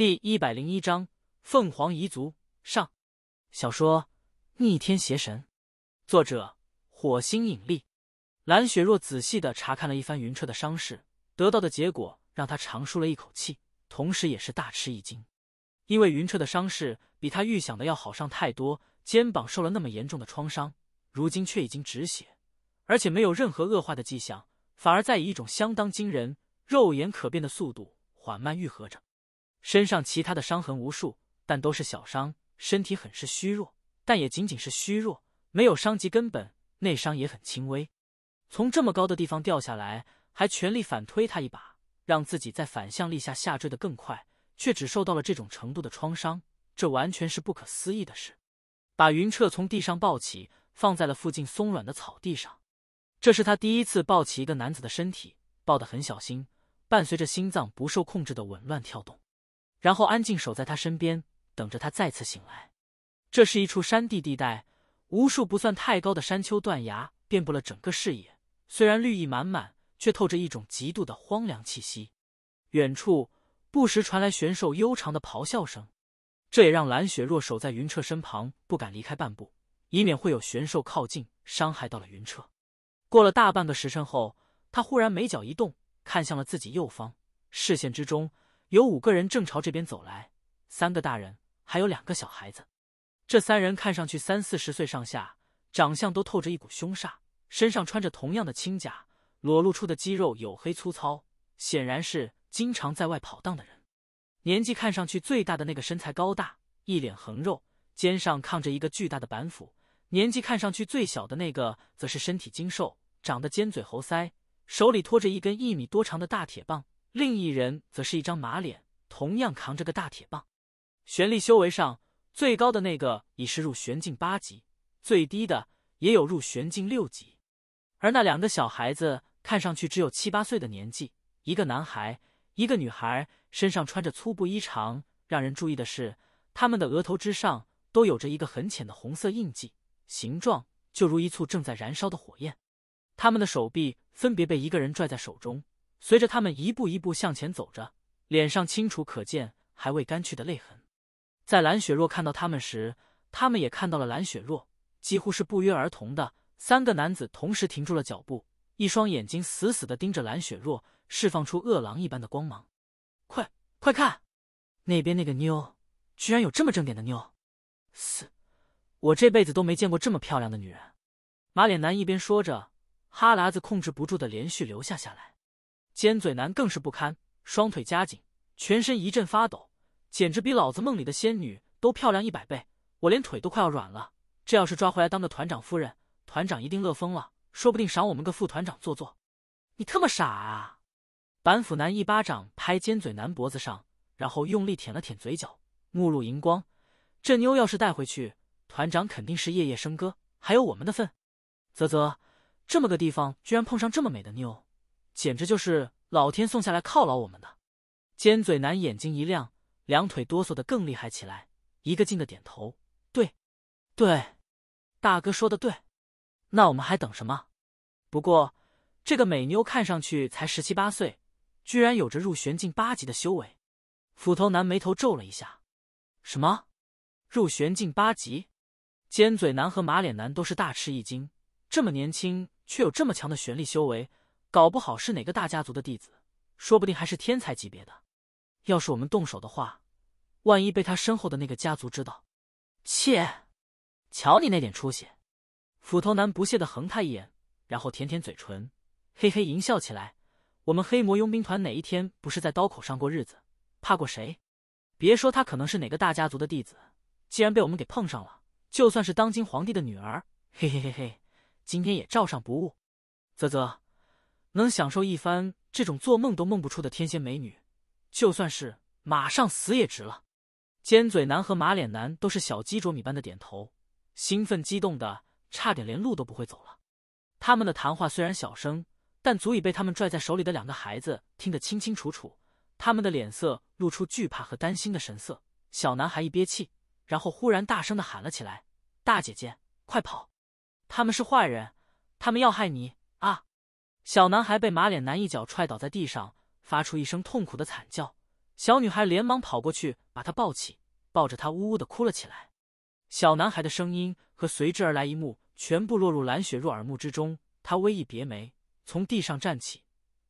第一百零一章凤凰遗族上。小说《逆天邪神》，作者：火星引力。蓝雪若仔细的查看了一番云彻的伤势，得到的结果让他长舒了一口气，同时也是大吃一惊，因为云彻的伤势比他预想的要好上太多。肩膀受了那么严重的创伤，如今却已经止血，而且没有任何恶化的迹象，反而在以一种相当惊人、肉眼可辨的速度缓慢愈合着。身上其他的伤痕无数，但都是小伤，身体很是虚弱，但也仅仅是虚弱，没有伤及根本，内伤也很轻微。从这么高的地方掉下来，还全力反推他一把，让自己在反向力下下坠的更快，却只受到了这种程度的创伤，这完全是不可思议的事。把云彻从地上抱起，放在了附近松软的草地上。这是他第一次抱起一个男子的身体，抱得很小心，伴随着心脏不受控制的紊乱跳动。然后安静守在他身边，等着他再次醒来。这是一处山地地带，无数不算太高的山丘、断崖遍布了整个视野。虽然绿意满满，却透着一种极度的荒凉气息。远处不时传来玄兽悠长的咆哮声，这也让蓝雪若守在云彻身旁，不敢离开半步，以免会有玄兽靠近，伤害到了云彻。过了大半个时辰后，他忽然眉角一动，看向了自己右方，视线之中。有五个人正朝这边走来，三个大人，还有两个小孩子。这三人看上去三四十岁上下，长相都透着一股凶煞，身上穿着同样的轻甲，裸露出的肌肉黝黑粗糙，显然是经常在外跑荡的人。年纪看上去最大的那个身材高大，一脸横肉，肩上扛着一个巨大的板斧；年纪看上去最小的那个则是身体精瘦，长得尖嘴猴腮，手里拖着一根一米多长的大铁棒。另一人则是一张马脸，同样扛着个大铁棒。玄力修为上最高的那个已是入玄境八级，最低的也有入玄境六级。而那两个小孩子看上去只有七八岁的年纪，一个男孩，一个女孩，身上穿着粗布衣裳。让人注意的是，他们的额头之上都有着一个很浅的红色印记，形状就如一簇正在燃烧的火焰。他们的手臂分别被一个人拽在手中。随着他们一步一步向前走着，脸上清楚可见还未干去的泪痕。在蓝雪若看到他们时，他们也看到了蓝雪若，几乎是不约而同的，三个男子同时停住了脚步，一双眼睛死死的盯着蓝雪若，释放出饿狼一般的光芒。快快看，那边那个妞，居然有这么正点的妞！嘶，我这辈子都没见过这么漂亮的女人。马脸男一边说着，哈喇子控制不住的连续流下下来。尖嘴男更是不堪，双腿夹紧，全身一阵发抖，简直比老子梦里的仙女都漂亮一百倍，我连腿都快要软了。这要是抓回来当个团长夫人，团长一定乐疯了，说不定赏我们个副团长坐坐。你特么傻啊！板斧男一巴掌拍尖嘴男脖子上，然后用力舔了舔嘴角，目露荧光。这妞要是带回去，团长肯定是夜夜笙歌，还有我们的份。啧啧，这么个地方居然碰上这么美的妞。简直就是老天送下来犒劳我们的！尖嘴男眼睛一亮，两腿哆嗦的更厉害起来，一个劲的点头：“对，对，大哥说的对，那我们还等什么？不过这个美妞看上去才十七八岁，居然有着入玄境八级的修为！”斧头男眉头皱了一下：“什么？入玄境八级？”尖嘴男和马脸男都是大吃一惊：这么年轻却有这么强的玄力修为！搞不好是哪个大家族的弟子，说不定还是天才级别的。要是我们动手的话，万一被他身后的那个家族知道，切！瞧你那点出息！斧头男不屑的横他一眼，然后舔舔嘴唇，嘿嘿淫笑起来。我们黑魔佣兵团哪一天不是在刀口上过日子？怕过谁？别说他可能是哪个大家族的弟子，既然被我们给碰上了，就算是当今皇帝的女儿，嘿嘿嘿嘿，今天也照上不误。啧啧。能享受一番这种做梦都梦不出的天仙美女，就算是马上死也值了。尖嘴男和马脸男都是小鸡啄米般的点头，兴奋激动的差点连路都不会走了。他们的谈话虽然小声，但足以被他们拽在手里的两个孩子听得清清楚楚。他们的脸色露出惧怕和担心的神色。小男孩一憋气，然后忽然大声的喊了起来：“大姐姐，快跑！他们是坏人，他们要害你！”小男孩被马脸男一脚踹倒在地上，发出一声痛苦的惨叫。小女孩连忙跑过去，把他抱起，抱着他呜呜的哭了起来。小男孩的声音和随之而来一幕，全部落入蓝雪若耳目之中。他微一别眉，从地上站起。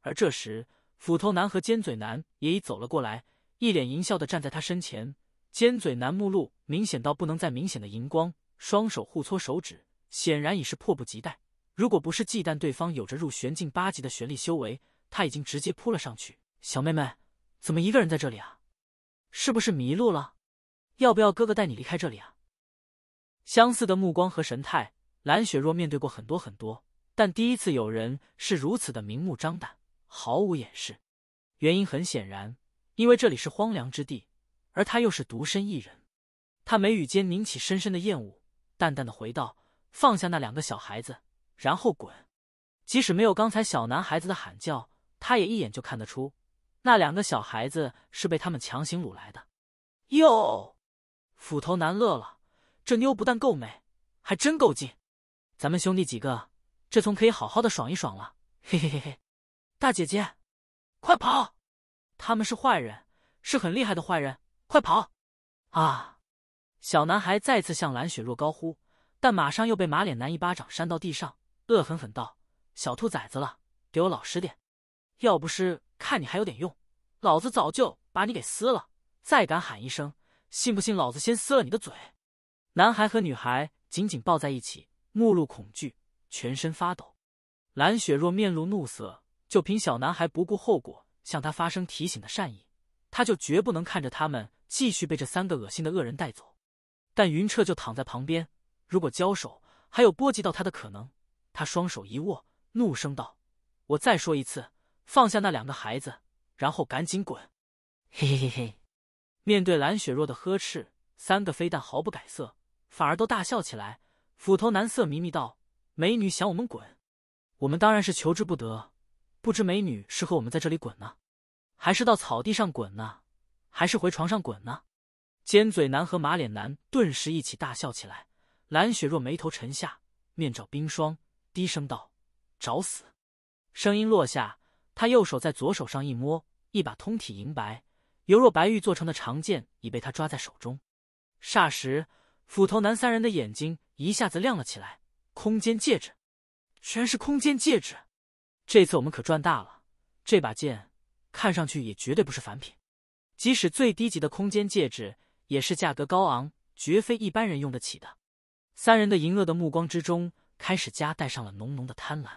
而这时，斧头男和尖嘴男也已走了过来，一脸淫笑的站在他身前。尖嘴男目露明显到不能再明显的荧光，双手互搓手指，显然已是迫不及待。如果不是忌惮对方有着入玄境八级的玄力修为，他已经直接扑了上去。小妹妹，怎么一个人在这里啊？是不是迷路了？要不要哥哥带你离开这里啊？相似的目光和神态，蓝雪若面对过很多很多，但第一次有人是如此的明目张胆，毫无掩饰。原因很显然，因为这里是荒凉之地，而他又是独身一人。他眉宇间凝起深深的厌恶，淡淡的回道：“放下那两个小孩子。”然后滚！即使没有刚才小男孩子的喊叫，他也一眼就看得出，那两个小孩子是被他们强行掳来的。哟，斧头男乐了，这妞不但够美，还真够劲！咱们兄弟几个这从可以好好的爽一爽了！嘿嘿嘿嘿！大姐姐，快跑！他们是坏人，是很厉害的坏人！快跑！啊！小男孩再次向蓝雪若高呼，但马上又被马脸男一巴掌扇到地上。恶狠狠道：“小兔崽子了，给我老实点！要不是看你还有点用，老子早就把你给撕了！再敢喊一声，信不信老子先撕了你的嘴？”男孩和女孩紧紧抱在一起，目露恐惧，全身发抖。蓝雪若面露怒色，就凭小男孩不顾后果向他发生提醒的善意，他就绝不能看着他们继续被这三个恶心的恶人带走。但云彻就躺在旁边，如果交手，还有波及到他的可能。他双手一握，怒声道：“我再说一次，放下那两个孩子，然后赶紧滚！”嘿嘿嘿嘿。面对蓝雪若的呵斥，三个非但毫不改色，反而都大笑起来。斧头男色眯眯道：“美女想我们滚，我们当然是求之不得。不知美女是和我们在这里滚呢，还是到草地上滚呢，还是回床上滚呢？”尖嘴男和马脸男顿时一起大笑起来。蓝雪若眉头沉下，面罩冰霜。低声道：“找死！”声音落下，他右手在左手上一摸，一把通体银白、犹若白玉做成的长剑已被他抓在手中。霎时，斧头男三人的眼睛一下子亮了起来。空间戒指，全是空间戒指！这次我们可赚大了！这把剑看上去也绝对不是凡品，即使最低级的空间戒指，也是价格高昂，绝非一般人用得起的。三人的淫恶的目光之中。开始夹带上了浓浓的贪婪。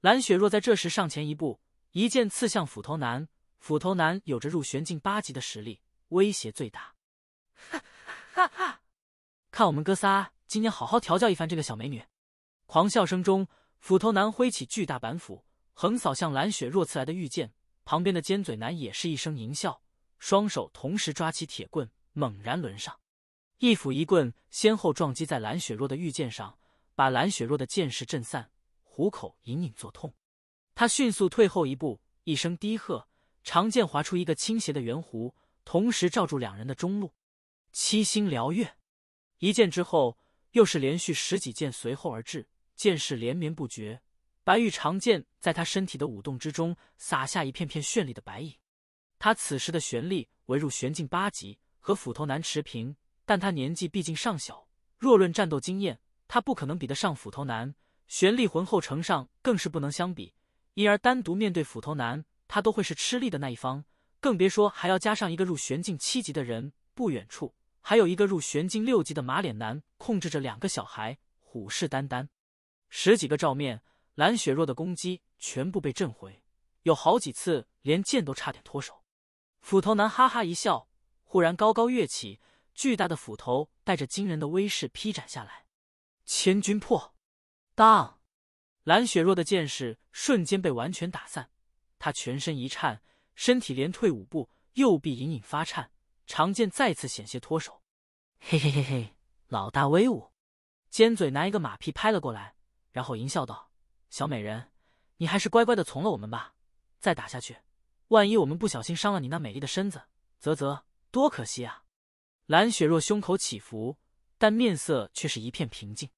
蓝雪若在这时上前一步，一剑刺向斧头男。斧头男有着入玄境八级的实力，威胁最大。哈哈哈！看我们哥仨今天好好调教一番这个小美女！狂笑声中，斧头男挥起巨大板斧，横扫向蓝雪若刺来的玉剑。旁边的尖嘴男也是一声淫笑，双手同时抓起铁棍，猛然抡上。一斧一棍先后撞击在蓝雪若的玉剑上。把蓝雪若的剑势震散，虎口隐隐作痛。他迅速退后一步，一声低喝，长剑划出一个倾斜的圆弧，同时罩住两人的中路。七星燎月，一剑之后，又是连续十几剑随后而至，剑势连绵不绝。白玉长剑在他身体的舞动之中洒下一片片绚丽的白影。他此时的玄力围入玄境八级，和斧头男持平，但他年纪毕竟尚小，若论战斗经验。他不可能比得上斧头男，玄力浑厚，城上更是不能相比，因而单独面对斧头男，他都会是吃力的那一方，更别说还要加上一个入玄境七级的人。不远处还有一个入玄境六级的马脸男，控制着两个小孩，虎视眈眈。十几个照面，蓝雪若的攻击全部被震回，有好几次连剑都差点脱手。斧头男哈哈一笑，忽然高高跃起，巨大的斧头带着惊人的威势劈斩下来。千钧破，当！蓝雪若的剑势瞬间被完全打散，她全身一颤，身体连退五步，右臂隐隐发颤，长剑再次险些脱手。嘿嘿嘿嘿，老大威武！尖嘴拿一个马屁拍了过来，然后淫笑道：“小美人，你还是乖乖的从了我们吧，再打下去，万一我们不小心伤了你那美丽的身子，啧啧，多可惜啊！”蓝雪若胸口起伏。但面色却是一片平静，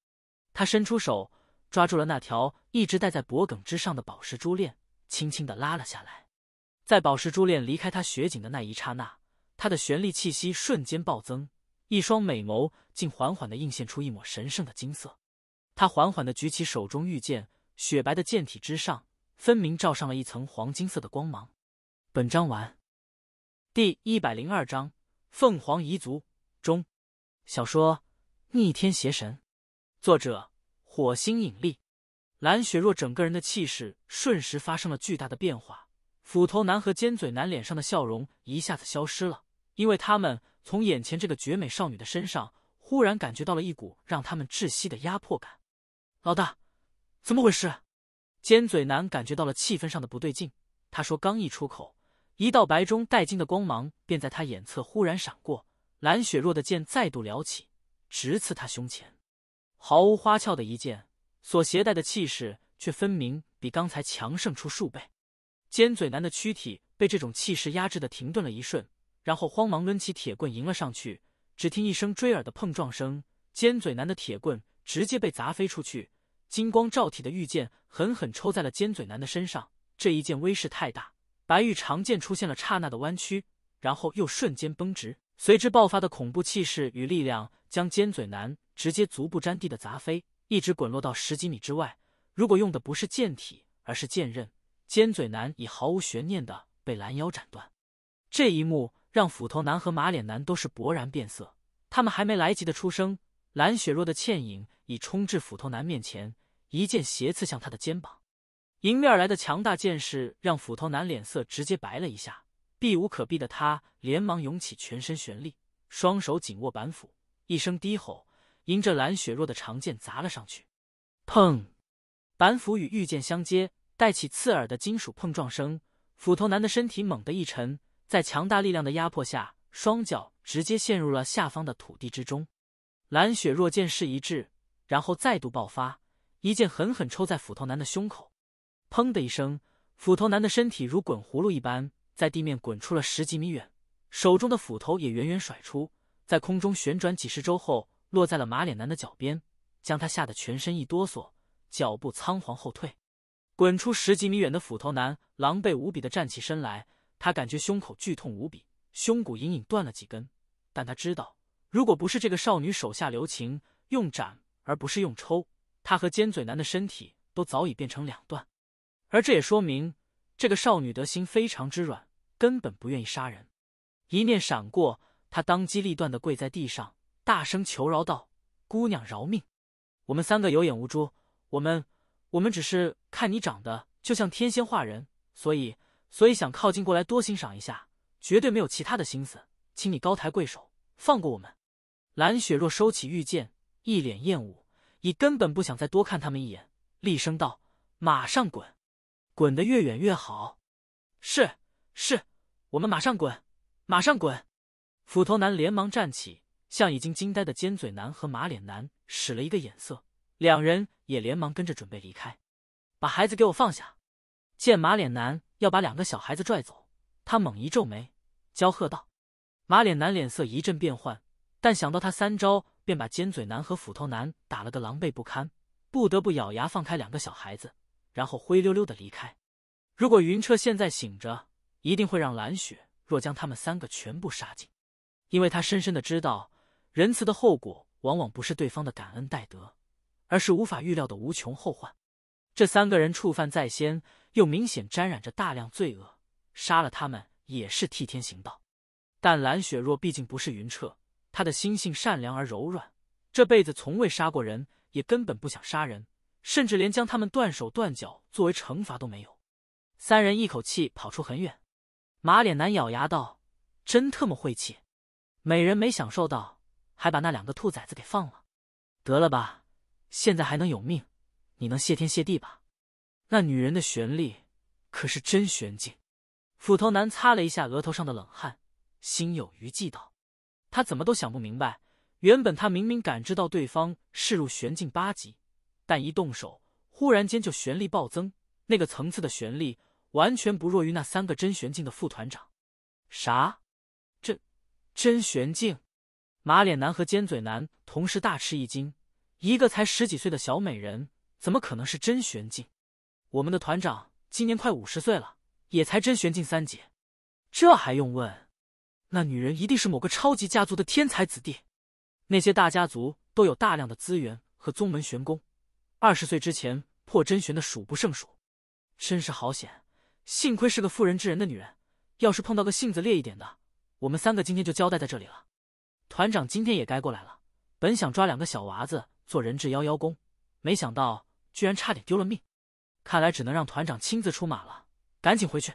他伸出手抓住了那条一直戴在脖颈之上的宝石珠链，轻轻的拉了下来。在宝石珠链离开他雪颈的那一刹那，他的玄力气息瞬间暴增，一双美眸竟缓缓的映现出一抹神圣的金色。他缓缓的举起手中玉剑，雪白的剑体之上分明罩上了一层黄金色的光芒。本章完，第一百零二章《凤凰彝族》中，小说。逆天邪神，作者火星引力，蓝雪若整个人的气势瞬时发生了巨大的变化，斧头男和尖嘴男脸上的笑容一下子消失了，因为他们从眼前这个绝美少女的身上忽然感觉到了一股让他们窒息的压迫感。老大，怎么回事？尖嘴男感觉到了气氛上的不对劲，他说刚一出口，一道白中带金的光芒便在他眼侧忽然闪过，蓝雪若的剑再度撩起。直刺他胸前，毫无花俏的一剑，所携带的气势却分明比刚才强盛出数倍。尖嘴男的躯体被这种气势压制的停顿了一瞬，然后慌忙抡起铁棍迎了上去。只听一声锥耳的碰撞声，尖嘴男的铁棍直接被砸飞出去。金光照体的玉剑狠狠抽在了尖嘴男的身上，这一剑威势太大，白玉长剑出现了刹那的弯曲，然后又瞬间绷直，随之爆发的恐怖气势与力量。将尖嘴男直接足不沾地的砸飞，一直滚落到十几米之外。如果用的不是剑体，而是剑刃，尖嘴男已毫无悬念的被拦腰斩断。这一幕让斧头男和马脸男都是勃然变色，他们还没来及的出声，蓝雪若的倩影已冲至斧头男面前，一剑斜刺向他的肩膀。迎面而来的强大剑势让斧头男脸色直接白了一下，避无可避的他连忙涌起全身旋力，双手紧握板斧。一声低吼，迎着蓝雪若的长剑砸了上去。砰！板斧与玉剑相接，带起刺耳的金属碰撞声。斧头男的身体猛地一沉，在强大力量的压迫下，双脚直接陷入了下方的土地之中。蓝雪若剑势一滞，然后再度爆发，一剑狠狠抽在斧头男的胸口。砰的一声，斧头男的身体如滚葫芦一般在地面滚出了十几米远，手中的斧头也远远甩出。在空中旋转几十周后，落在了马脸男的脚边，将他吓得全身一哆嗦，脚步仓皇后退，滚出十几米远的斧头男狼狈无比的站起身来，他感觉胸口剧痛无比，胸骨隐隐断了几根，但他知道，如果不是这个少女手下留情，用斩而不是用抽，他和尖嘴男的身体都早已变成两段，而这也说明这个少女的心非常之软，根本不愿意杀人。一念闪过。他当机立断的跪在地上，大声求饶道：“姑娘饶命！我们三个有眼无珠，我们我们只是看你长得就像天仙化人，所以所以想靠近过来多欣赏一下，绝对没有其他的心思，请你高抬贵手，放过我们。”蓝雪若收起玉剑，一脸厌恶，已根本不想再多看他们一眼，厉声道：“马上滚，滚得越远越好！”“是是，我们马上滚，马上滚。”斧头男连忙站起，向已经惊呆的尖嘴男和马脸男使了一个眼色，两人也连忙跟着准备离开。把孩子给我放下！见马脸男要把两个小孩子拽走，他猛一皱眉，娇喝道：“马脸男脸色一阵变幻，但想到他三招便把尖嘴男和斧头男打了个狼狈不堪，不得不咬牙放开两个小孩子，然后灰溜溜的离开。如果云彻现在醒着，一定会让蓝雪若将他们三个全部杀尽。”因为他深深的知道，仁慈的后果往往不是对方的感恩戴德，而是无法预料的无穷后患。这三个人触犯在先，又明显沾染着大量罪恶，杀了他们也是替天行道。但蓝雪若毕竟不是云彻，他的心性善良而柔软，这辈子从未杀过人，也根本不想杀人，甚至连将他们断手断脚作为惩罚都没有。三人一口气跑出很远，马脸男咬牙道：“真特么晦气！”美人没享受到，还把那两个兔崽子给放了，得了吧！现在还能有命，你能谢天谢地吧？那女人的玄力可是真玄境。斧头男擦了一下额头上的冷汗，心有余悸道：“他怎么都想不明白，原本他明明感知到对方势入玄境八级，但一动手，忽然间就玄力暴增，那个层次的玄力完全不弱于那三个真玄境的副团长。”啥？真玄境，马脸男和尖嘴男同时大吃一惊。一个才十几岁的小美人，怎么可能是真玄境？我们的团长今年快五十岁了，也才真玄境三姐，这还用问？那女人一定是某个超级家族的天才子弟。那些大家族都有大量的资源和宗门玄功，二十岁之前破真玄的数不胜数。真是好险，幸亏是个妇人之仁的女人，要是碰到个性子烈一点的。我们三个今天就交代在这里了，团长今天也该过来了。本想抓两个小娃子做人质邀邀功，没想到居然差点丢了命，看来只能让团长亲自出马了。赶紧回去，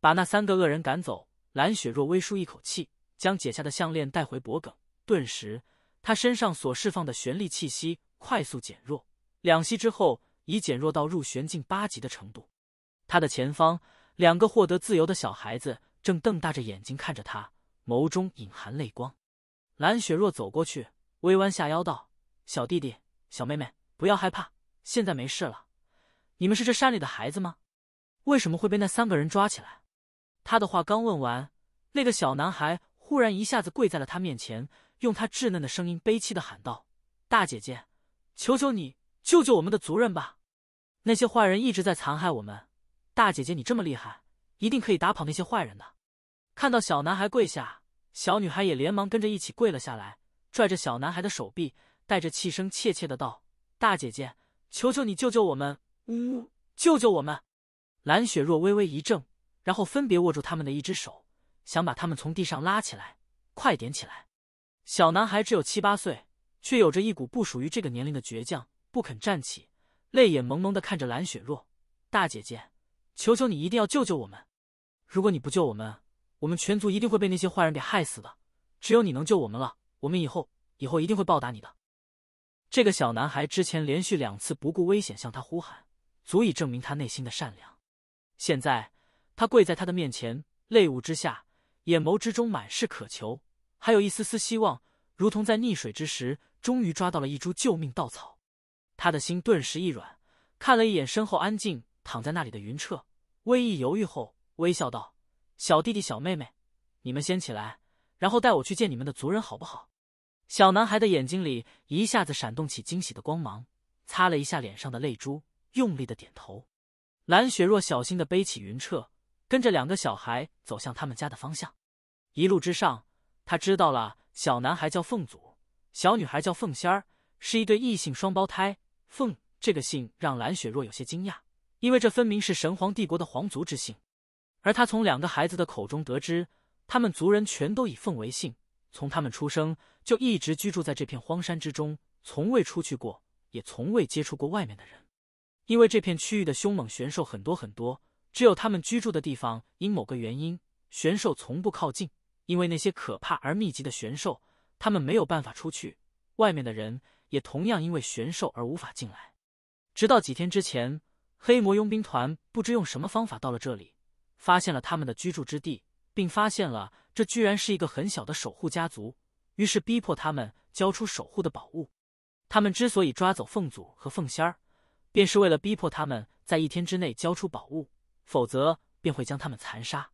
把那三个恶人赶走。蓝雪若微舒一口气，将解下的项链带回脖梗，顿时她身上所释放的玄力气息快速减弱，两息之后已减弱到入玄境八级的程度。她的前方，两个获得自由的小孩子。正瞪大着眼睛看着他，眸中隐含泪光。蓝雪若走过去，微弯下腰道：“小弟弟，小妹妹，不要害怕，现在没事了。你们是这山里的孩子吗？为什么会被那三个人抓起来？”他的话刚问完，那个小男孩忽然一下子跪在了他面前，用他稚嫩的声音悲泣的喊道：“大姐姐，求求你救救我们的族人吧！那些坏人一直在残害我们，大姐姐你这么厉害。”一定可以打跑那些坏人的。看到小男孩跪下，小女孩也连忙跟着一起跪了下来，拽着小男孩的手臂，带着气声怯怯的道：“大姐姐，求求你救救我们！呜，救救我们！”蓝雪若微微一怔，然后分别握住他们的一只手，想把他们从地上拉起来。快点起来！小男孩只有七八岁，却有着一股不属于这个年龄的倔强，不肯站起，泪眼蒙蒙的看着蓝雪若：“大姐姐，求求你一定要救救我们！”如果你不救我们，我们全族一定会被那些坏人给害死的。只有你能救我们了，我们以后以后一定会报答你的。这个小男孩之前连续两次不顾危险向他呼喊，足以证明他内心的善良。现在他跪在他的面前，泪目之下，眼眸之中满是渴求，还有一丝丝希望，如同在溺水之时终于抓到了一株救命稻草。他的心顿时一软，看了一眼身后安静躺在那里的云彻，微一犹豫后。微笑道：“小弟弟，小妹妹，你们先起来，然后带我去见你们的族人，好不好？”小男孩的眼睛里一下子闪动起惊喜的光芒，擦了一下脸上的泪珠，用力的点头。蓝雪若小心的背起云彻，跟着两个小孩走向他们家的方向。一路之上，他知道了小男孩叫凤祖，小女孩叫凤仙儿，是一对异性双胞胎。凤这个姓让蓝雪若有些惊讶，因为这分明是神皇帝国的皇族之姓。而他从两个孩子的口中得知，他们族人全都以凤为姓，从他们出生就一直居住在这片荒山之中，从未出去过，也从未接触过外面的人。因为这片区域的凶猛玄兽很多很多，只有他们居住的地方因某个原因，玄兽从不靠近。因为那些可怕而密集的玄兽，他们没有办法出去。外面的人也同样因为玄兽而无法进来。直到几天之前，黑魔佣兵团不知用什么方法到了这里。发现了他们的居住之地，并发现了这居然是一个很小的守护家族，于是逼迫他们交出守护的宝物。他们之所以抓走凤祖和凤仙儿，便是为了逼迫他们在一天之内交出宝物，否则便会将他们残杀。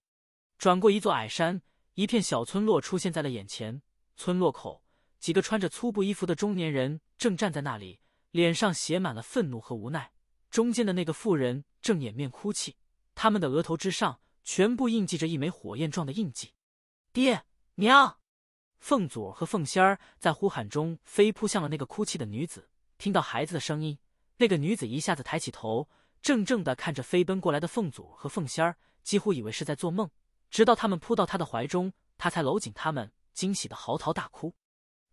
转过一座矮山，一片小村落出现在了眼前。村落口，几个穿着粗布衣服的中年人正站在那里，脸上写满了愤怒和无奈。中间的那个妇人正掩面哭泣。他们的额头之上全部印记着一枚火焰状的印记。爹娘，凤祖儿和凤仙儿在呼喊中飞扑向了那个哭泣的女子。听到孩子的声音，那个女子一下子抬起头，怔怔的看着飞奔过来的凤祖儿和凤仙儿，几乎以为是在做梦。直到他们扑到她的怀中，她才搂紧他们，惊喜的嚎啕大哭。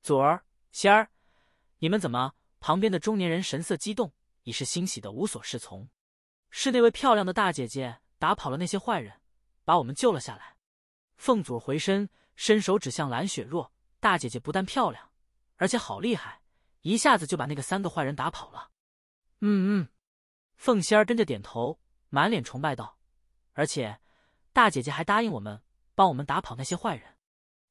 祖儿仙儿，你们怎么？旁边的中年人神色激动，已是欣喜的无所适从。是那位漂亮的大姐姐打跑了那些坏人，把我们救了下来。凤祖回身伸手指向蓝雪若，大姐姐不但漂亮，而且好厉害，一下子就把那个三个坏人打跑了。嗯嗯，凤仙儿跟着点头，满脸崇拜道：“而且大姐姐还答应我们，帮我们打跑那些坏人。”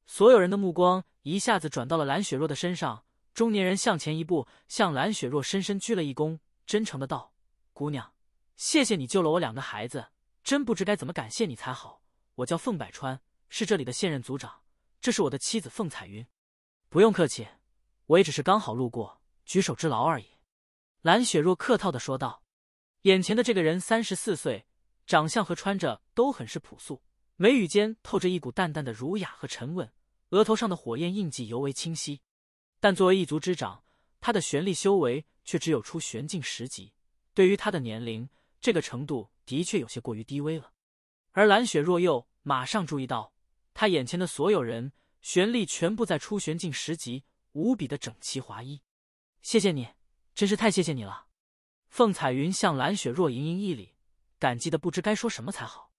所有人的目光一下子转到了蓝雪若的身上。中年人向前一步，向蓝雪若深深鞠了一躬，真诚的道：“姑娘。”谢谢你救了我两个孩子，真不知该怎么感谢你才好。我叫凤百川，是这里的现任族长。这是我的妻子凤彩云。不用客气，我也只是刚好路过，举手之劳而已。”蓝雪若客套的说道。眼前的这个人三十四岁，长相和穿着都很是朴素，眉宇间透着一股淡淡的儒雅和沉稳，额头上的火焰印记尤为清晰。但作为一族之长，他的玄力修为却只有出玄境十级，对于他的年龄。这个程度的确有些过于低微了，而蓝雪若又马上注意到，他眼前的所有人玄力全部在初玄境十级，无比的整齐划一。谢谢你，真是太谢谢你了！凤彩云向蓝雪若盈盈一礼，感激的不知该说什么才好。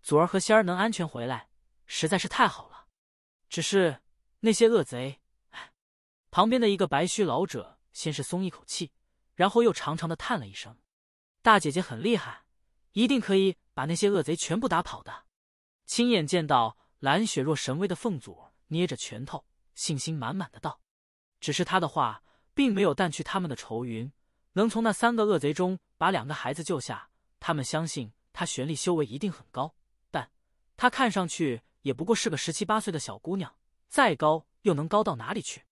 祖儿和仙儿能安全回来，实在是太好了。只是那些恶贼……哎，旁边的一个白须老者先是松一口气，然后又长长的叹了一声。大姐姐很厉害，一定可以把那些恶贼全部打跑的。亲眼见到蓝雪若神威的凤祖捏着拳头，信心满满的道：“只是他的话，并没有淡去他们的愁云。能从那三个恶贼中把两个孩子救下，他们相信他玄力修为一定很高。但他看上去也不过是个十七八岁的小姑娘，再高又能高到哪里去？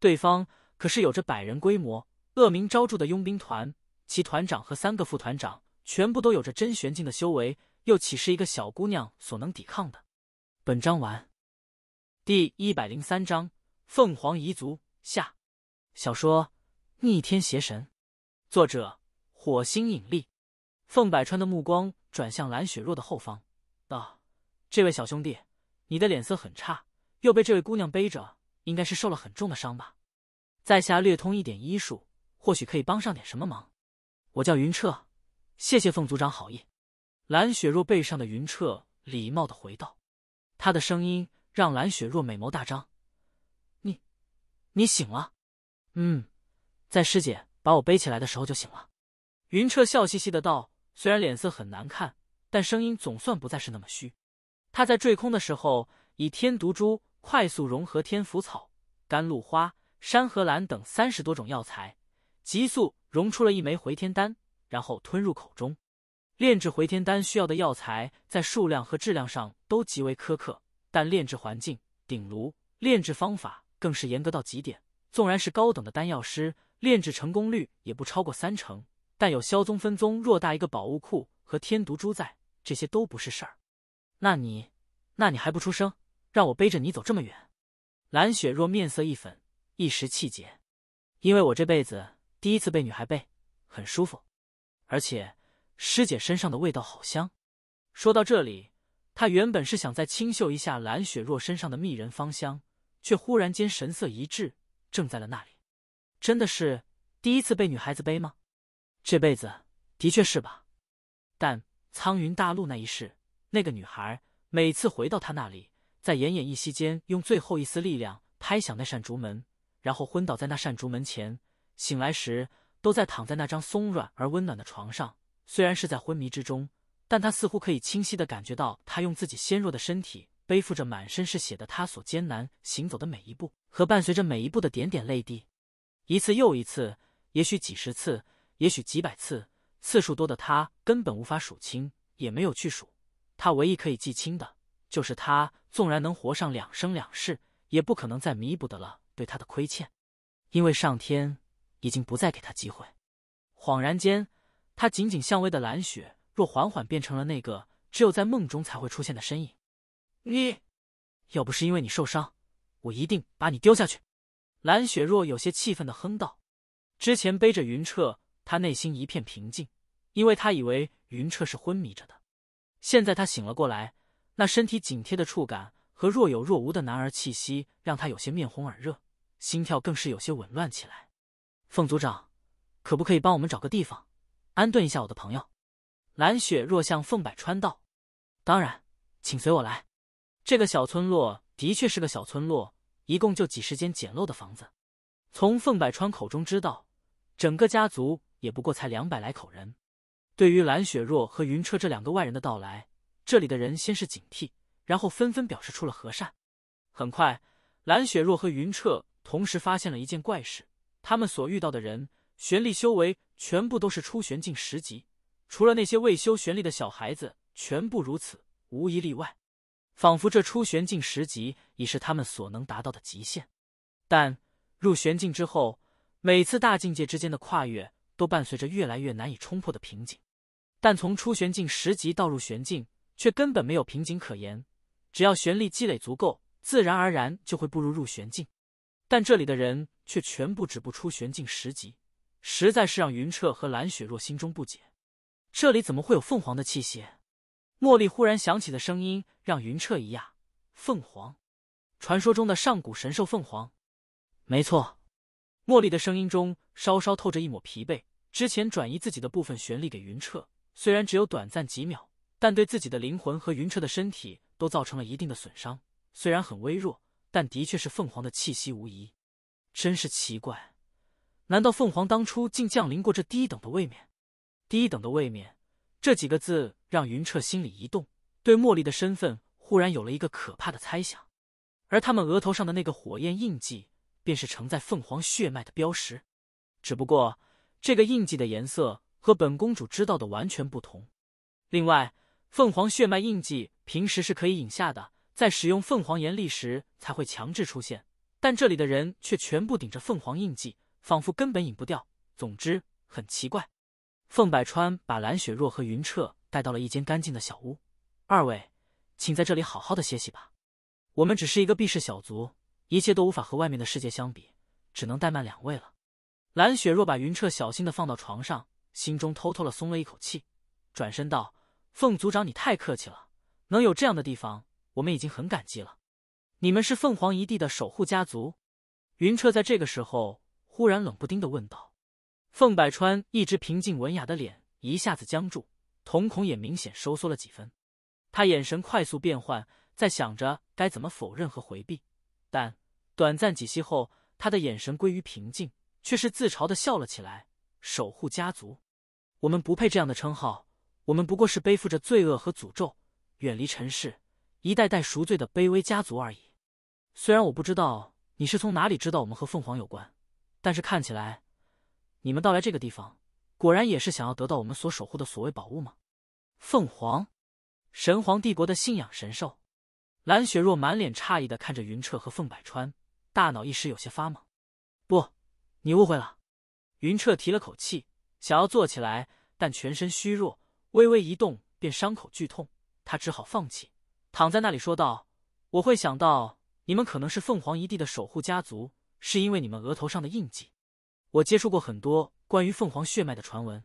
对方可是有着百人规模、恶名昭著的佣兵团。”其团长和三个副团长全部都有着真玄境的修为，又岂是一个小姑娘所能抵抗的？本章完。第一百零三章：凤凰彝族下。小说《逆天邪神》，作者：火星引力。凤百川的目光转向蓝雪若的后方，道：“这位小兄弟，你的脸色很差，又被这位姑娘背着，应该是受了很重的伤吧？在下略通一点医术，或许可以帮上点什么忙。”我叫云彻，谢谢凤族长好意。蓝雪若背上的云彻礼貌的回道，他的声音让蓝雪若美眸大张：“你，你醒了？嗯，在师姐把我背起来的时候就醒了。”云彻笑嘻嘻的道，虽然脸色很难看，但声音总算不再是那么虚。他在坠空的时候，以天毒珠快速融合天符草、甘露花、山河兰等三十多种药材，急速。融出了一枚回天丹，然后吞入口中。炼制回天丹需要的药材，在数量和质量上都极为苛刻，但炼制环境、鼎炉、炼制方法更是严格到极点。纵然是高等的丹药师，炼制成功率也不超过三成。但有萧宗分宗偌大一个宝物库和天毒珠在，这些都不是事儿。那你，那你还不出声，让我背着你走这么远？蓝雪若面色一粉，一时气结，因为我这辈子。第一次被女孩背，很舒服，而且师姐身上的味道好香。说到这里，他原本是想再清嗅一下蓝雪若身上的蜜人芳香，却忽然间神色一滞，怔在了那里。真的是第一次被女孩子背吗？这辈子的确是吧。但苍云大陆那一世，那个女孩每次回到他那里，在奄奄一息间用最后一丝力量拍响那扇竹门，然后昏倒在那扇竹门前。醒来时，都在躺在那张松软而温暖的床上。虽然是在昏迷之中，但他似乎可以清晰的感觉到，他用自己纤弱的身体背负着满身是血的他所艰难行走的每一步，和伴随着每一步的点点泪滴。一次又一次，也许几十次，也许几百次，次数多的他根本无法数清，也没有去数。他唯一可以记清的就是，他纵然能活上两生两世，也不可能再弥补的了对他的亏欠，因为上天。已经不再给他机会。恍然间，他紧紧相偎的蓝雪若缓缓变成了那个只有在梦中才会出现的身影。你，要不是因为你受伤，我一定把你丢下去。蓝雪若有些气愤的哼道。之前背着云彻，他内心一片平静，因为他以为云彻是昏迷着的。现在他醒了过来，那身体紧贴的触感和若有若无的男儿气息，让他有些面红耳热，心跳更是有些紊乱起来。凤族长，可不可以帮我们找个地方，安顿一下我的朋友？蓝雪若向凤百川道：“当然，请随我来。”这个小村落的确是个小村落，一共就几十间简陋的房子。从凤百川口中知道，整个家族也不过才两百来口人。对于蓝雪若和云彻这两个外人的到来，这里的人先是警惕，然后纷纷表示出了和善。很快，蓝雪若和云彻同时发现了一件怪事。他们所遇到的人，玄力修为全部都是初玄境十级，除了那些未修玄力的小孩子，全部如此，无一例外。仿佛这初玄境十级已是他们所能达到的极限。但入玄境之后，每次大境界之间的跨越，都伴随着越来越难以冲破的瓶颈。但从初玄境十级到入玄境，却根本没有瓶颈可言，只要玄力积累足够，自然而然就会步入入玄境。但这里的人却全部止步出玄境十级，实在是让云彻和蓝雪若心中不解。这里怎么会有凤凰的气息？茉莉忽然响起的声音让云彻一讶：凤凰，传说中的上古神兽凤凰。没错。茉莉的声音中稍稍透着一抹疲惫，之前转移自己的部分玄力给云彻，虽然只有短暂几秒，但对自己的灵魂和云彻的身体都造成了一定的损伤，虽然很微弱。但的确是凤凰的气息无疑，真是奇怪，难道凤凰当初竟降临过这低等的位面？低等的位面这几个字让云彻心里一动，对茉莉的身份忽然有了一个可怕的猜想。而他们额头上的那个火焰印记，便是承载凤凰血脉的标识，只不过这个印记的颜色和本公主知道的完全不同。另外，凤凰血脉印记平时是可以隐下的。在使用凤凰炎力时才会强制出现，但这里的人却全部顶着凤凰印记，仿佛根本引不掉。总之很奇怪。凤百川把蓝雪若和云彻带到了一间干净的小屋，二位，请在这里好好的歇息吧。我们只是一个避世小族，一切都无法和外面的世界相比，只能怠慢两位了。蓝雪若把云彻小心的放到床上，心中偷偷的松了一口气，转身道：“凤族长，你太客气了，能有这样的地方。”我们已经很感激了，你们是凤凰一地的守护家族。云彻在这个时候忽然冷不丁的问道：“凤百川一直平静文雅的脸一下子僵住，瞳孔也明显收缩了几分。他眼神快速变换，在想着该怎么否认和回避。但短暂几息后，他的眼神归于平静，却是自嘲的笑了起来：‘守护家族，我们不配这样的称号。我们不过是背负着罪恶和诅咒，远离尘世。’”一代代赎罪的卑微家族而已。虽然我不知道你是从哪里知道我们和凤凰有关，但是看起来你们到来这个地方，果然也是想要得到我们所守护的所谓宝物吗？凤凰，神皇帝国的信仰神兽。蓝雪若满脸诧异的看着云彻和凤百川，大脑一时有些发懵。不，你误会了。云彻提了口气，想要坐起来，但全身虚弱，微微一动便伤口剧痛，他只好放弃。躺在那里说道：“我会想到你们可能是凤凰一地的守护家族，是因为你们额头上的印记。我接触过很多关于凤凰血脉的传闻，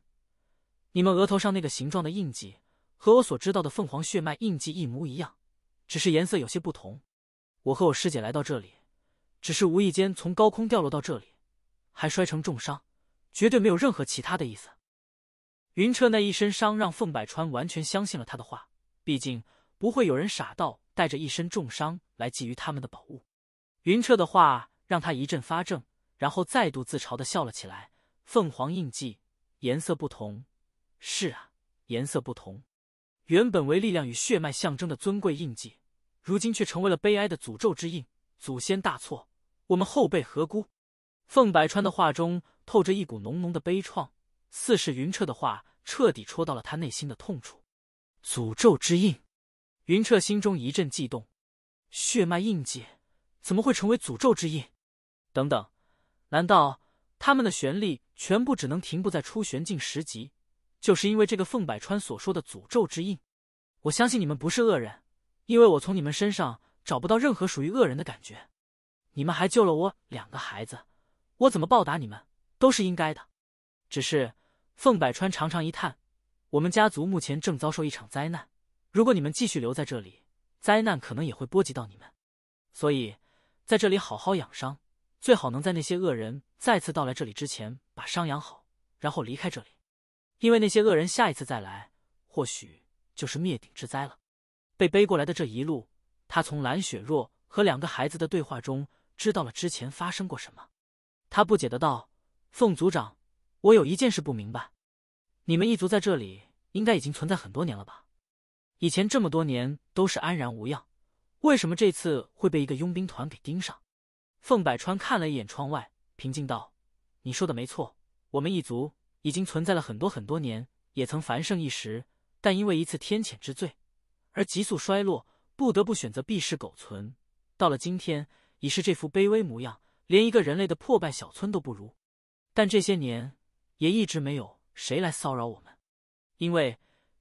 你们额头上那个形状的印记和我所知道的凤凰血脉印记一模一样，只是颜色有些不同。我和我师姐来到这里，只是无意间从高空掉落到这里，还摔成重伤，绝对没有任何其他的意思。”云彻那一身伤让凤百川完全相信了他的话，毕竟。不会有人傻到带着一身重伤来觊觎他们的宝物。云彻的话让他一阵发怔，然后再度自嘲的笑了起来。凤凰印记颜色不同，是啊，颜色不同。原本为力量与血脉象征的尊贵印记，如今却成为了悲哀的诅咒之印。祖先大错，我们后辈何辜？凤百川的话中透着一股浓浓的悲怆，似是云彻的话彻底戳到了他内心的痛处。诅咒之印。云彻心中一阵悸动，血脉印记怎么会成为诅咒之印？等等，难道他们的玄力全部只能停步在初玄境十级，就是因为这个凤百川所说的诅咒之印？我相信你们不是恶人，因为我从你们身上找不到任何属于恶人的感觉。你们还救了我两个孩子，我怎么报答你们都是应该的。只是凤百川常常一叹，我们家族目前正遭受一场灾难。如果你们继续留在这里，灾难可能也会波及到你们。所以，在这里好好养伤，最好能在那些恶人再次到来这里之前把伤养好，然后离开这里。因为那些恶人下一次再来，或许就是灭顶之灾了。被背过来的这一路，他从蓝雪若和两个孩子的对话中知道了之前发生过什么。他不解的道：“凤族长，我有一件事不明白，你们一族在这里应该已经存在很多年了吧？”以前这么多年都是安然无恙，为什么这次会被一个佣兵团给盯上？凤百川看了一眼窗外，平静道：“你说的没错，我们一族已经存在了很多很多年，也曾繁盛一时，但因为一次天谴之罪而急速衰落，不得不选择避世苟存。到了今天，已是这副卑微模样，连一个人类的破败小村都不如。但这些年也一直没有谁来骚扰我们，因为……”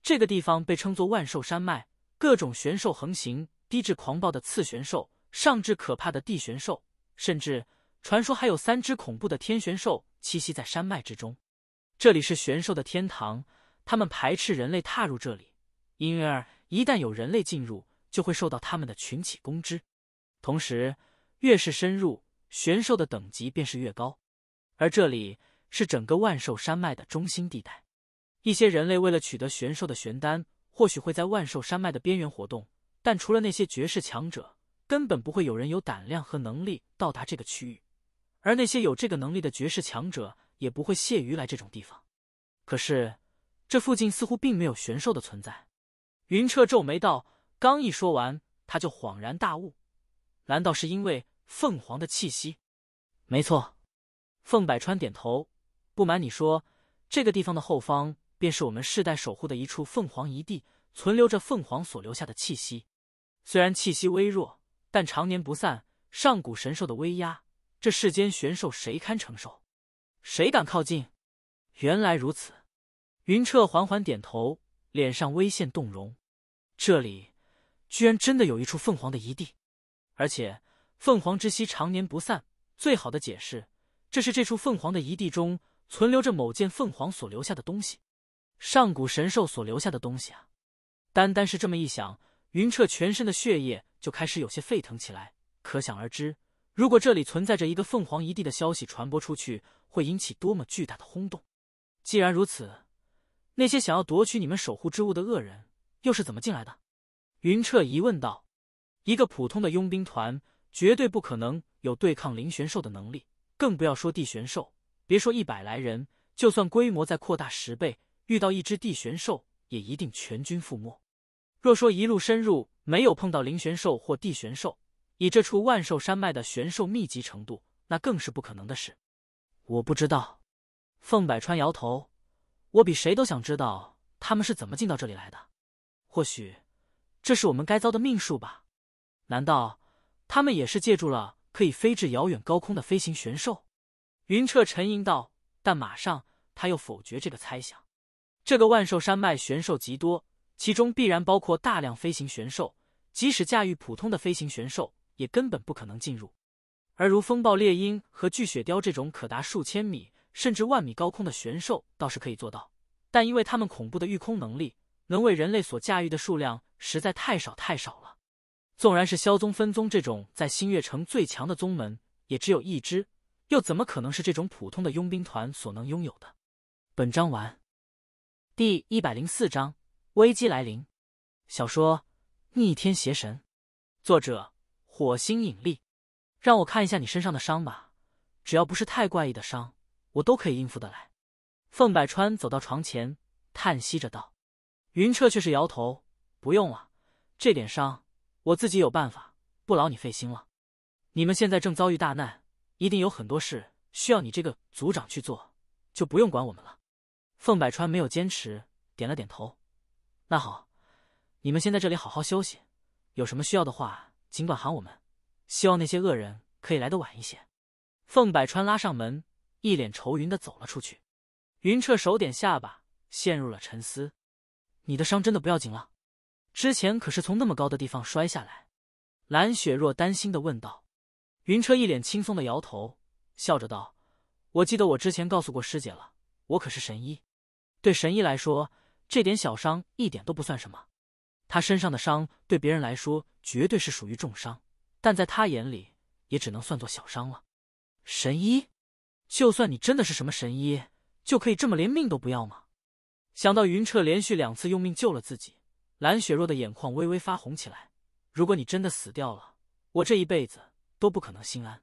这个地方被称作万兽山脉，各种玄兽横行，低至狂暴的次玄兽，上至可怕的地玄兽，甚至传说还有三只恐怖的天玄兽栖息在山脉之中。这里是玄兽的天堂，他们排斥人类踏入这里，因而一旦有人类进入，就会受到他们的群起攻之。同时，越是深入，玄兽的等级便是越高，而这里是整个万兽山脉的中心地带。一些人类为了取得玄兽的玄丹，或许会在万寿山脉的边缘活动，但除了那些绝世强者，根本不会有人有胆量和能力到达这个区域。而那些有这个能力的绝世强者，也不会屑于来这种地方。可是，这附近似乎并没有玄兽的存在。云彻皱眉道：“刚一说完，他就恍然大悟，难道是因为凤凰的气息？”没错，凤百川点头。不瞒你说，这个地方的后方。便是我们世代守护的一处凤凰遗地，存留着凤凰所留下的气息。虽然气息微弱，但常年不散。上古神兽的威压，这世间玄兽谁堪承受？谁敢靠近？原来如此，云彻缓缓点头，脸上微现动容。这里居然真的有一处凤凰的遗地，而且凤凰之息常年不散。最好的解释，这是这处凤凰的遗地中存留着某件凤凰所留下的东西。上古神兽所留下的东西啊！单单是这么一想，云彻全身的血液就开始有些沸腾起来。可想而知，如果这里存在着一个凤凰一地的消息传播出去，会引起多么巨大的轰动！既然如此，那些想要夺取你们守护之物的恶人，又是怎么进来的？云彻疑问道：“一个普通的佣兵团，绝对不可能有对抗灵玄兽的能力，更不要说地玄兽。别说一百来人，就算规模再扩大十倍。”遇到一只地玄兽，也一定全军覆没。若说一路深入没有碰到灵玄兽或地玄兽，以这处万兽山脉的玄兽密集程度，那更是不可能的事。我不知道，凤百川摇头。我比谁都想知道他们是怎么进到这里来的。或许，这是我们该遭的命数吧？难道他们也是借助了可以飞至遥远高空的飞行玄兽？云彻沉吟道，但马上他又否决这个猜想。这个万寿山脉玄兽极多，其中必然包括大量飞行玄兽。即使驾驭普通的飞行玄兽，也根本不可能进入。而如风暴猎鹰和巨雪雕这种可达数千米甚至万米高空的玄兽，倒是可以做到。但因为它们恐怖的御空能力，能为人类所驾驭的数量实在太少太少了。纵然是萧宗分宗这种在新月城最强的宗门，也只有一只，又怎么可能是这种普通的佣兵团所能拥有的？本章完。第一百零四章危机来临。小说《逆天邪神》，作者火星引力。让我看一下你身上的伤吧，只要不是太怪异的伤，我都可以应付得来。凤百川走到床前，叹息着道：“云彻却是摇头，不用了，这点伤我自己有办法，不劳你费心了。你们现在正遭遇大难，一定有很多事需要你这个族长去做，就不用管我们了。”凤百川没有坚持，点了点头。那好，你们先在这里好好休息，有什么需要的话尽管喊我们。希望那些恶人可以来得晚一些。凤百川拉上门，一脸愁云的走了出去。云彻手点下巴，陷入了沉思。你的伤真的不要紧了？之前可是从那么高的地方摔下来。蓝雪若担心的问道。云彻一脸轻松的摇头，笑着道：“我记得我之前告诉过师姐了，我可是神医。”对神医来说，这点小伤一点都不算什么。他身上的伤对别人来说绝对是属于重伤，但在他眼里也只能算作小伤了。神医，就算你真的是什么神医，就可以这么连命都不要吗？想到云彻连续两次用命救了自己，蓝雪若的眼眶微微发红起来。如果你真的死掉了，我这一辈子都不可能心安。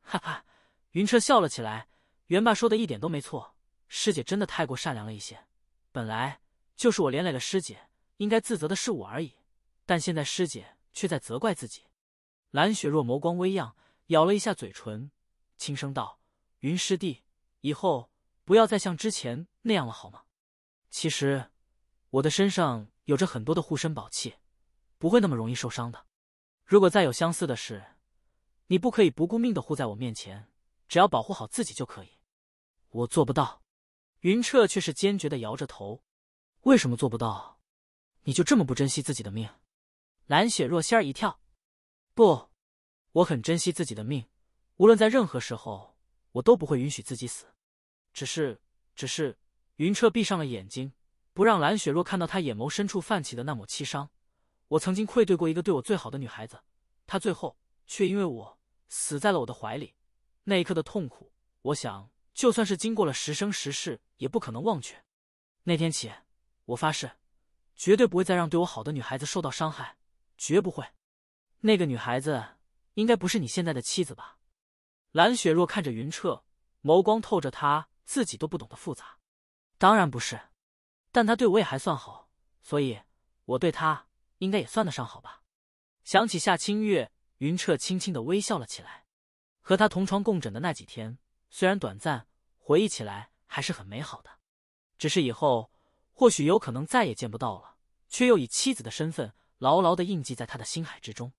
哈哈，云彻笑了起来。元霸说的一点都没错。师姐真的太过善良了一些，本来就是我连累了师姐，应该自责的是我而已。但现在师姐却在责怪自己。蓝雪若眸光微漾，咬了一下嘴唇，轻声道：“云师弟，以后不要再像之前那样了，好吗？”其实，我的身上有着很多的护身宝器，不会那么容易受伤的。如果再有相似的事，你不可以不顾命的护在我面前，只要保护好自己就可以。我做不到。云彻却是坚决的摇着头，为什么做不到？你就这么不珍惜自己的命？蓝雪若心儿一跳，不，我很珍惜自己的命，无论在任何时候，我都不会允许自己死。只是，只是，云彻闭上了眼睛，不让蓝雪若看到他眼眸深处泛起的那抹凄伤。我曾经愧对过一个对我最好的女孩子，她最后却因为我死在了我的怀里。那一刻的痛苦，我想。就算是经过了十生十世，也不可能忘却。那天起，我发誓，绝对不会再让对我好的女孩子受到伤害，绝不会。那个女孩子应该不是你现在的妻子吧？蓝雪若看着云彻，眸光透着他自己都不懂得复杂。当然不是，但她对我也还算好，所以我对她应该也算得上好吧。想起夏清月，云彻轻轻的微笑了起来。和她同床共枕的那几天。虽然短暂，回忆起来还是很美好的。只是以后或许有可能再也见不到了，却又以妻子的身份牢牢的印记在他的心海之中，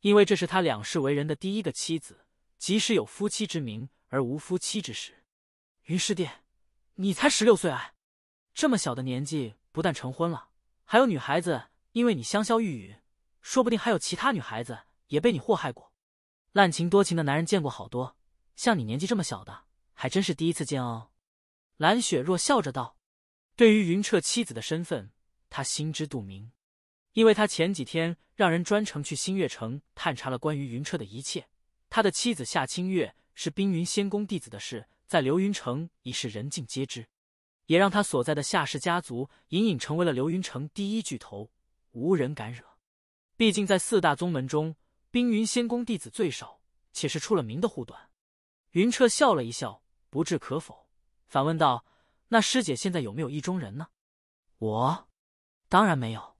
因为这是他两世为人的第一个妻子，即使有夫妻之名而无夫妻之实。云师弟，你才十六岁哎，这么小的年纪不但成婚了，还有女孩子因为你香消玉殒，说不定还有其他女孩子也被你祸害过。滥情多情的男人见过好多。像你年纪这么小的，还真是第一次见哦。”蓝雪若笑着道。对于云彻妻子的身份，他心知肚明，因为他前几天让人专程去星月城探查了关于云彻的一切。他的妻子夏清月是冰云仙宫弟子的事，在流云城已是人尽皆知，也让他所在的夏氏家族隐隐成为了流云城第一巨头，无人敢惹。毕竟在四大宗门中，冰云仙宫弟子最少，且是出了名的护短。云彻笑了一笑，不置可否，反问道：“那师姐现在有没有意中人呢？”“我当然没有，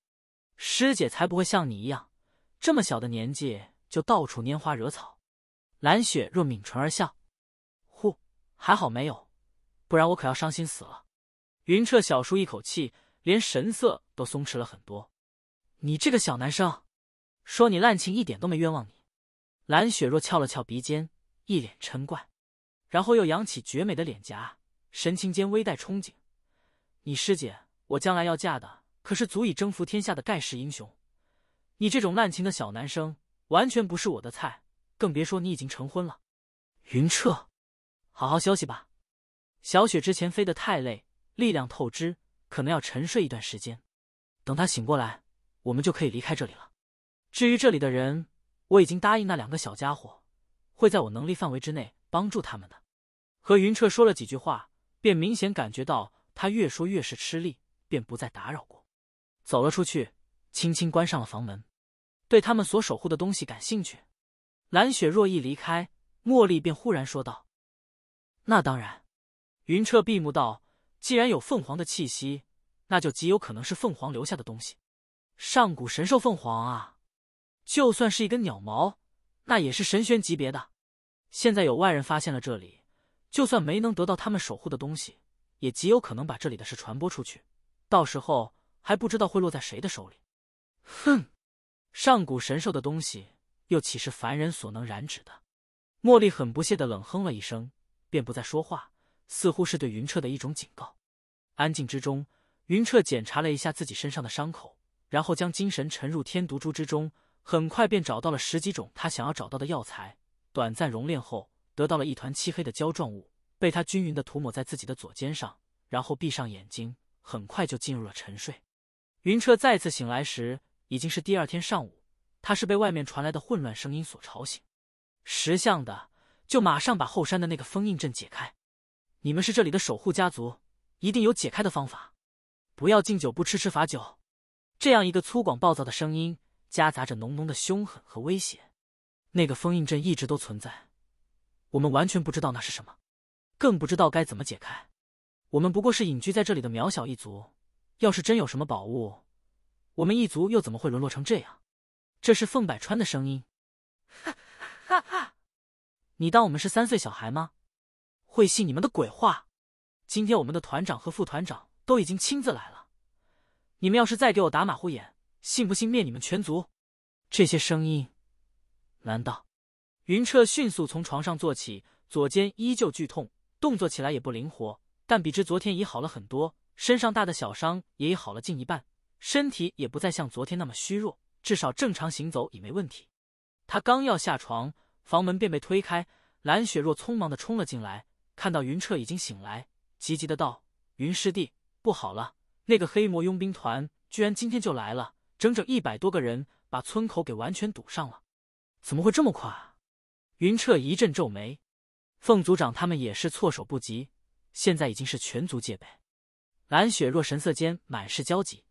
师姐才不会像你一样，这么小的年纪就到处拈花惹草。”蓝雪若抿唇而笑，“呼，还好没有，不然我可要伤心死了。”云彻小舒一口气，连神色都松弛了很多。“你这个小男生，说你滥情一点都没冤枉你。”蓝雪若翘了翘鼻尖。一脸嗔怪，然后又扬起绝美的脸颊，神情间微带憧憬。你师姐，我将来要嫁的可是足以征服天下的盖世英雄，你这种滥情的小男生完全不是我的菜，更别说你已经成婚了。云彻，好好休息吧。小雪之前飞得太累，力量透支，可能要沉睡一段时间。等她醒过来，我们就可以离开这里了。至于这里的人，我已经答应那两个小家伙。会在我能力范围之内帮助他们的。和云彻说了几句话，便明显感觉到他越说越是吃力，便不再打扰过，走了出去，轻轻关上了房门。对他们所守护的东西感兴趣？蓝雪若一离开，茉莉便忽然说道：“那当然。”云彻闭目道：“既然有凤凰的气息，那就极有可能是凤凰留下的东西。上古神兽凤凰啊，就算是一根鸟毛，那也是神玄级别的。”现在有外人发现了这里，就算没能得到他们守护的东西，也极有可能把这里的事传播出去。到时候还不知道会落在谁的手里。哼，上古神兽的东西又岂是凡人所能染指的？茉莉很不屑的冷哼了一声，便不再说话，似乎是对云彻的一种警告。安静之中，云彻检查了一下自己身上的伤口，然后将精神沉入天毒珠之中，很快便找到了十几种他想要找到的药材。短暂熔炼后，得到了一团漆黑的胶状物，被他均匀的涂抹在自己的左肩上，然后闭上眼睛，很快就进入了沉睡。云彻再次醒来时，已经是第二天上午，他是被外面传来的混乱声音所吵醒。识相的，就马上把后山的那个封印阵解开。你们是这里的守护家族，一定有解开的方法，不要敬酒不吃吃罚酒。这样一个粗犷暴躁的声音，夹杂着浓浓的凶狠和威胁。那个封印阵一直都存在，我们完全不知道那是什么，更不知道该怎么解开。我们不过是隐居在这里的渺小一族，要是真有什么宝物，我们一族又怎么会沦落成这样？这是凤百川的声音，哈哈哈你当我们是三岁小孩吗？会信你们的鬼话？今天我们的团长和副团长都已经亲自来了，你们要是再给我打马虎眼，信不信灭你们全族？这些声音。难道？云彻迅速从床上坐起，左肩依旧剧痛，动作起来也不灵活，但比之昨天已好了很多，身上大的小伤也已好了近一半，身体也不再像昨天那么虚弱，至少正常行走也没问题。他刚要下床，房门便被推开，蓝雪若匆忙的冲了进来，看到云彻已经醒来，急急的道：“云师弟，不好了！那个黑魔佣兵团居然今天就来了，整整一百多个人，把村口给完全堵上了。”怎么会这么快？云彻一阵皱眉，凤族长他们也是措手不及。现在已经是全族戒备。蓝雪若神色间满是焦急。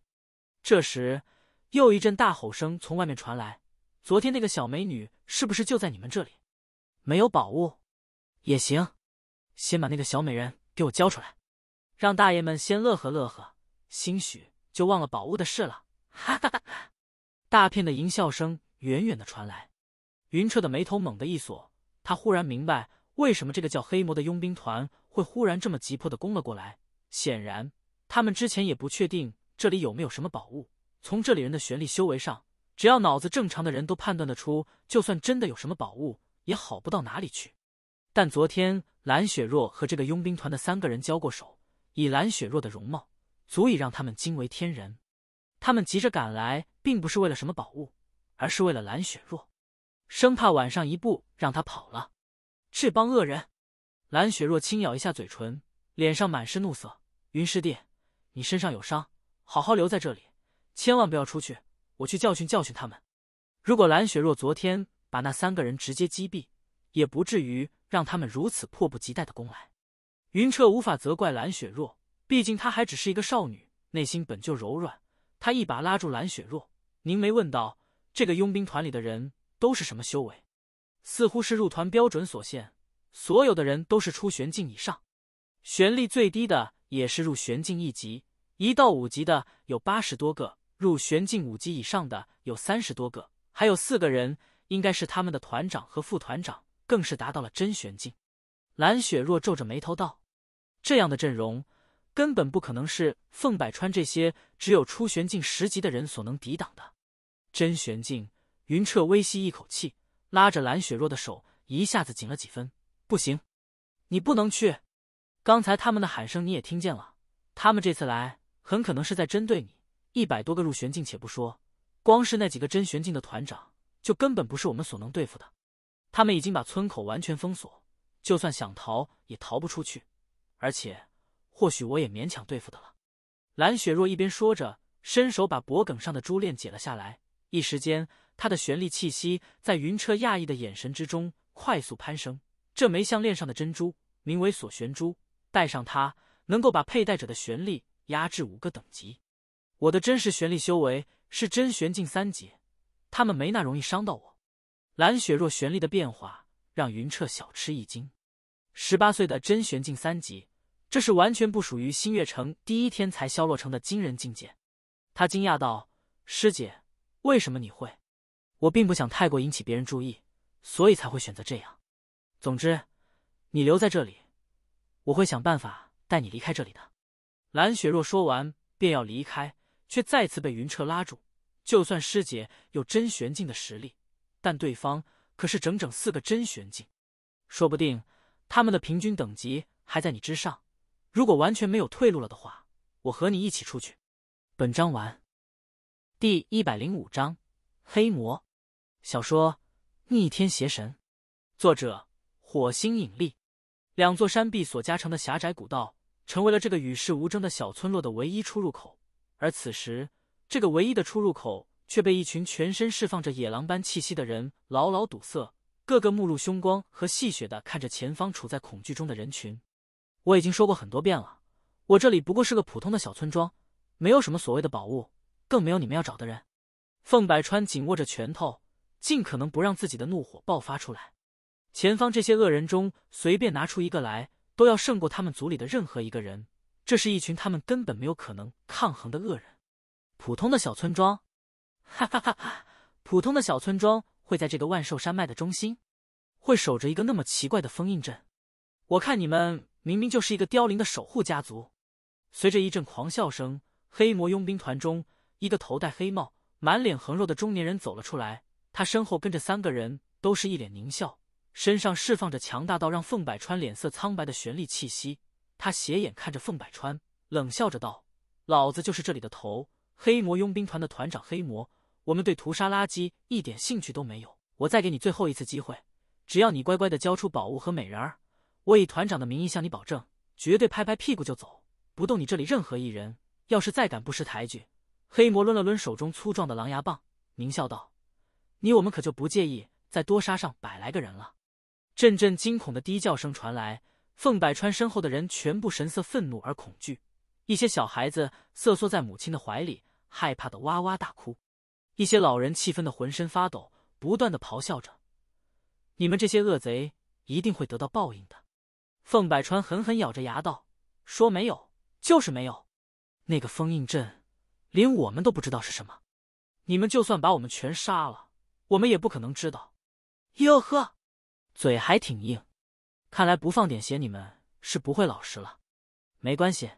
这时，又一阵大吼声从外面传来：“昨天那个小美女是不是就在你们这里？没有宝物也行，先把那个小美人给我交出来，让大爷们先乐呵乐呵，兴许就忘了宝物的事了。”哈哈哈哈哈！大片的淫笑声远远的传来。云彻的眉头猛地一锁，他忽然明白为什么这个叫黑魔的佣兵团会忽然这么急迫的攻了过来。显然，他们之前也不确定这里有没有什么宝物。从这里人的玄力修为上，只要脑子正常的人都判断得出，就算真的有什么宝物，也好不到哪里去。但昨天蓝雪若和这个佣兵团的三个人交过手，以蓝雪若的容貌，足以让他们惊为天人。他们急着赶来，并不是为了什么宝物，而是为了蓝雪若。生怕晚上一步让他跑了，这帮恶人！蓝雪若轻咬一下嘴唇，脸上满是怒色。云师弟，你身上有伤，好好留在这里，千万不要出去。我去教训教训他们。如果蓝雪若昨天把那三个人直接击毙，也不至于让他们如此迫不及待的攻来。云彻无法责怪蓝雪若，毕竟她还只是一个少女，内心本就柔软。他一把拉住蓝雪若，凝眉问道：“这个佣兵团里的人？”都是什么修为？似乎是入团标准所限，所有的人都是出玄境以上，玄力最低的也是入玄境一级，一到五级的有八十多个，入玄境五级以上的有三十多个，还有四个人，应该是他们的团长和副团长，更是达到了真玄境。蓝雪若皱着眉头道：“这样的阵容，根本不可能是凤百川这些只有出玄境十级的人所能抵挡的，真玄境。”云彻微吸一口气，拉着蓝雪若的手一下子紧了几分。不行，你不能去。刚才他们的喊声你也听见了，他们这次来很可能是在针对你。一百多个入玄境，且不说，光是那几个真玄境的团长，就根本不是我们所能对付的。他们已经把村口完全封锁，就算想逃也逃不出去。而且，或许我也勉强对付的了。蓝雪若一边说着，伸手把脖梗上的珠链解了下来，一时间。他的玄力气息在云澈讶异的眼神之中快速攀升。这枚项链上的珍珠名为锁玄珠，戴上它能够把佩戴者的玄力压制五个等级。我的真实玄力修为是真玄境三级，他们没那容易伤到我。蓝雪若玄力的变化让云彻小吃一惊。十八岁的真玄境三级，这是完全不属于星月城第一天才消落成的惊人境界。他惊讶道：“师姐，为什么你会？”我并不想太过引起别人注意，所以才会选择这样。总之，你留在这里，我会想办法带你离开这里的。蓝雪若说完便要离开，却再次被云彻拉住。就算师姐有真玄境的实力，但对方可是整整四个真玄境，说不定他们的平均等级还在你之上。如果完全没有退路了的话，我和你一起出去。本章完。第一百零五章黑魔。小说《逆天邪神》，作者火星引力。两座山壁所夹成的狭窄古道，成为了这个与世无争的小村落的唯一出入口。而此时，这个唯一的出入口却被一群全身释放着野狼般气息的人牢牢堵塞，个个目露凶光和戏谑的看着前方处在恐惧中的人群。我已经说过很多遍了，我这里不过是个普通的小村庄，没有什么所谓的宝物，更没有你们要找的人。凤百川紧握着拳头。尽可能不让自己的怒火爆发出来。前方这些恶人中，随便拿出一个来，都要胜过他们族里的任何一个人。这是一群他们根本没有可能抗衡的恶人。普通的小村庄，哈哈哈哈！普通的小村庄会在这个万寿山脉的中心，会守着一个那么奇怪的封印阵。我看你们明明就是一个凋零的守护家族。随着一阵狂笑声，黑魔佣兵团中一个头戴黑帽、满脸横肉的中年人走了出来。他身后跟着三个人，都是一脸狞笑，身上释放着强大到让凤百川脸色苍白的玄力气息。他斜眼看着凤百川，冷笑着道：“老子就是这里的头，黑魔佣兵团的团长。黑魔，我们对屠杀垃圾一点兴趣都没有。我再给你最后一次机会，只要你乖乖的交出宝物和美人儿，我以团长的名义向你保证，绝对拍拍屁股就走，不动你这里任何一人。要是再敢不识抬举，黑魔抡了抡手中粗壮的狼牙棒，狞笑道。”你我们可就不介意再多杀上百来个人了。阵阵惊恐的低叫声传来，凤百川身后的人全部神色愤怒而恐惧，一些小孩子瑟缩在母亲的怀里，害怕的哇哇大哭；一些老人气愤的浑身发抖，不断的咆哮着：“你们这些恶贼一定会得到报应的！”凤百川狠狠咬着牙道：“说没有就是没有，那个封印阵，连我们都不知道是什么。你们就算把我们全杀了。”我们也不可能知道，哟呵，嘴还挺硬，看来不放点血你们是不会老实了。没关系，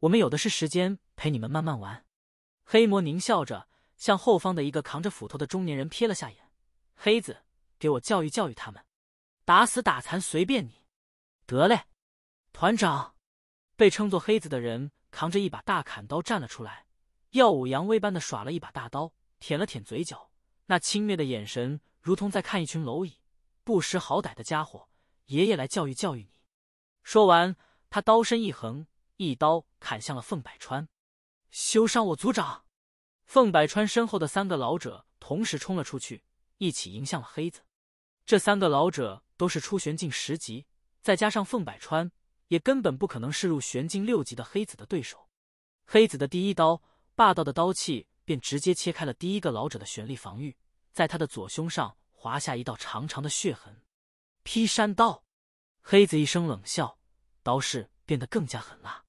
我们有的是时间陪你们慢慢玩。黑魔狞笑着向后方的一个扛着斧头的中年人瞥了下眼，黑子，给我教育教育他们，打死打残随便你。得嘞，团长。被称作黑子的人扛着一把大砍刀站了出来，耀武扬威般的耍了一把大刀，舔了舔嘴角。那轻蔑的眼神，如同在看一群蝼蚁，不识好歹的家伙，爷爷来教育教育你。说完，他刀身一横，一刀砍向了凤百川，休伤我族长！凤百川身后的三个老者同时冲了出去，一起迎向了黑子。这三个老者都是出玄境十级，再加上凤百川，也根本不可能是入玄境六级的黑子的对手。黑子的第一刀，霸道的刀气。便直接切开了第一个老者的玄力防御，在他的左胸上划下一道长长的血痕。劈山刀，黑子一声冷笑，刀势变得更加狠辣。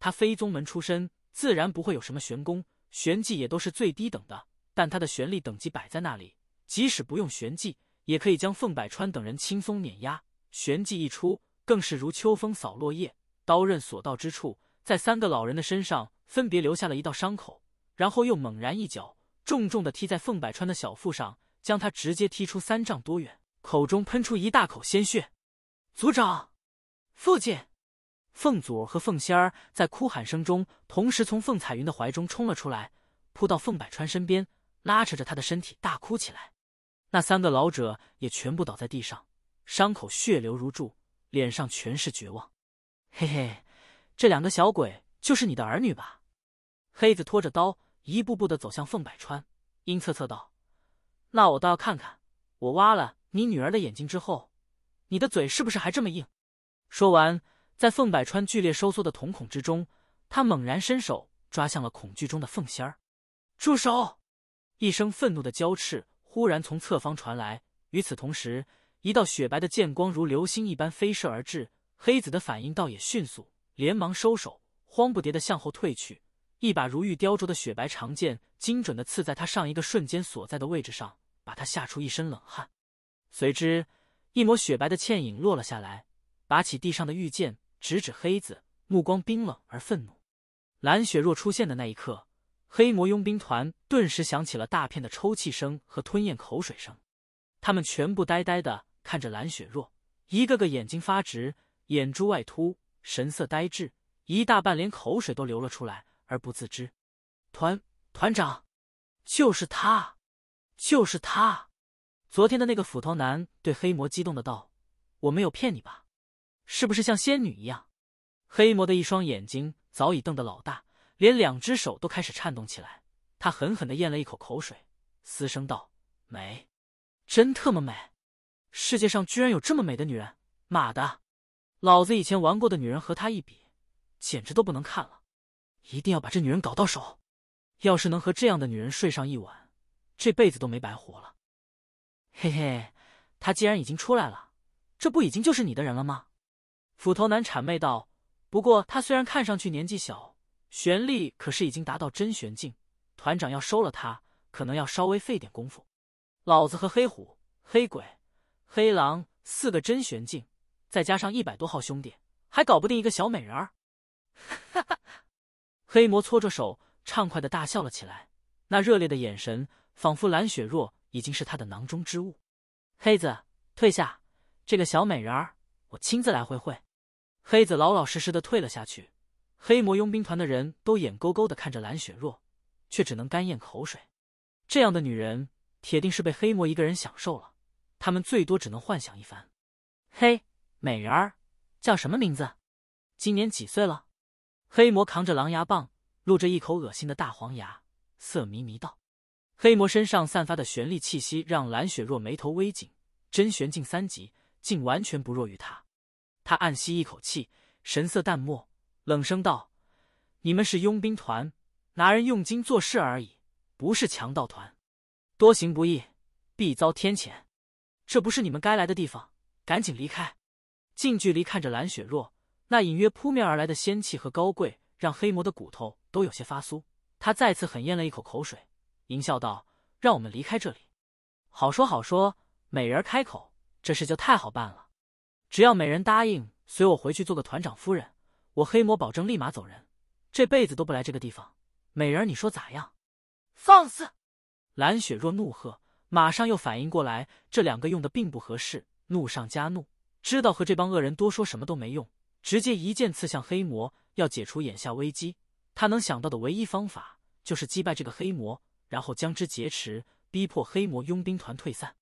他非宗门出身，自然不会有什么玄功玄技，也都是最低等的。但他的玄力等级摆在那里，即使不用玄技，也可以将凤百川等人轻松碾压。玄技一出，更是如秋风扫落叶，刀刃所到之处，在三个老人的身上分别留下了一道伤口。然后又猛然一脚，重重的踢在凤百川的小腹上，将他直接踢出三丈多远，口中喷出一大口鲜血。族长，父亲，凤祖和凤仙儿在哭喊声中，同时从凤彩云的怀中冲了出来，扑到凤百川身边，拉扯着他的身体大哭起来。那三个老者也全部倒在地上，伤口血流如注，脸上全是绝望。嘿嘿，这两个小鬼就是你的儿女吧？黑子拖着刀，一步步的走向凤百川，阴恻恻道：“那我倒要看看，我挖了你女儿的眼睛之后，你的嘴是不是还这么硬？”说完，在凤百川剧烈收缩的瞳孔之中，他猛然伸手抓向了恐惧中的凤仙儿。“住手！”一声愤怒的娇斥忽然从侧方传来。与此同时，一道雪白的剑光如流星一般飞射而至。黑子的反应倒也迅速，连忙收手，慌不迭的向后退去。一把如玉雕琢的雪白长剑，精准的刺在他上一个瞬间所在的位置上，把他吓出一身冷汗。随之，一抹雪白的倩影落了下来，拔起地上的玉剑，直指黑子，目光冰冷而愤怒。蓝雪若出现的那一刻，黑魔佣兵团顿时响起了大片的抽泣声和吞咽口水声。他们全部呆呆的看着蓝雪若，一个个眼睛发直，眼珠外凸，神色呆滞，一大半连口水都流了出来。而不自知，团团长，就是他，就是他，昨天的那个斧头男对黑魔激动的道：“我没有骗你吧？是不是像仙女一样？”黑魔的一双眼睛早已瞪得老大，连两只手都开始颤动起来。他狠狠的咽了一口口水，嘶声道：“美，真特么美！世界上居然有这么美的女人！妈的，老子以前玩过的女人和她一比，简直都不能看了。”一定要把这女人搞到手，要是能和这样的女人睡上一晚，这辈子都没白活了。嘿嘿，她既然已经出来了，这不已经就是你的人了吗？斧头男谄媚道。不过他虽然看上去年纪小，玄力可是已经达到真玄境。团长要收了他，可能要稍微费点功夫。老子和黑虎、黑鬼、黑狼四个真玄境，再加上一百多号兄弟，还搞不定一个小美人儿？哈哈。黑魔搓着手，畅快的大笑了起来，那热烈的眼神，仿佛蓝雪若已经是他的囊中之物。黑子，退下，这个小美人儿，我亲自来会会。黑子老老实实的退了下去。黑魔佣兵团的人都眼勾勾的看着蓝雪若，却只能干咽口水。这样的女人，铁定是被黑魔一个人享受了，他们最多只能幻想一番。嘿，美人儿，叫什么名字？今年几岁了？黑魔扛着狼牙棒，露着一口恶心的大黄牙，色迷迷道：“黑魔身上散发的玄力气息，让蓝雪若眉头微紧。真玄境三级，竟完全不弱于他。他暗吸一口气，神色淡漠，冷声道：‘你们是佣兵团，拿人用金做事而已，不是强盗团。多行不义，必遭天谴。这不是你们该来的地方，赶紧离开。’近距离看着蓝雪若。”那隐约扑面而来的仙气和高贵，让黑魔的骨头都有些发酥。他再次狠咽了一口口水，淫笑道：“让我们离开这里，好说好说，美人开口，这事就太好办了。只要美人答应随我回去做个团长夫人，我黑魔保证立马走人，这辈子都不来这个地方。美人，你说咋样？”放肆！蓝雪若怒喝，马上又反应过来，这两个用的并不合适，怒上加怒，知道和这帮恶人多说什么都没用。直接一剑刺向黑魔，要解除眼下危机。他能想到的唯一方法，就是击败这个黑魔，然后将之劫持，逼迫黑魔佣兵团退散。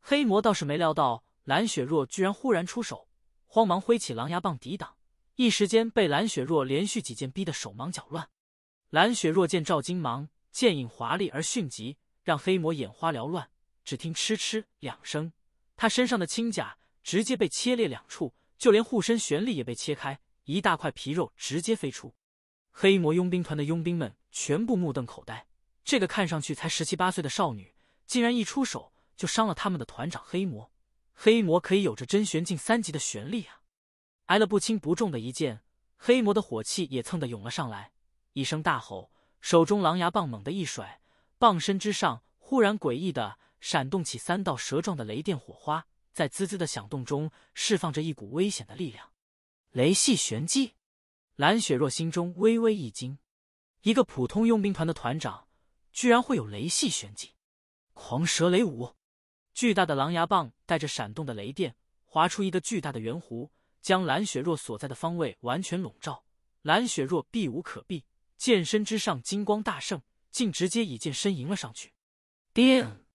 黑魔倒是没料到蓝雪若居然忽然出手，慌忙挥起狼牙棒抵挡，一时间被蓝雪若连续几剑逼得手忙脚乱。蓝雪若见赵金忙剑影华丽而迅疾，让黑魔眼花缭乱。只听嗤嗤两声，他身上的轻甲直接被切裂两处。就连护身玄力也被切开，一大块皮肉直接飞出。黑魔佣兵团的佣兵们全部目瞪口呆，这个看上去才十七八岁的少女，竟然一出手就伤了他们的团长黑魔。黑魔可以有着真玄境三级的玄力啊！挨了不轻不重的一剑，黑魔的火气也蹭的涌了上来，一声大吼，手中狼牙棒猛地一甩，棒身之上忽然诡异的闪动起三道蛇状的雷电火花。在滋滋的响动中，释放着一股危险的力量。雷系玄机，蓝雪若心中微微一惊。一个普通佣兵团的团长，居然会有雷系玄机。狂蛇雷舞，巨大的狼牙棒带着闪动的雷电，划出一个巨大的圆弧，将蓝雪若所在的方位完全笼罩。蓝雪若避无可避，剑身之上金光大盛，竟直接以剑身迎了上去。叮，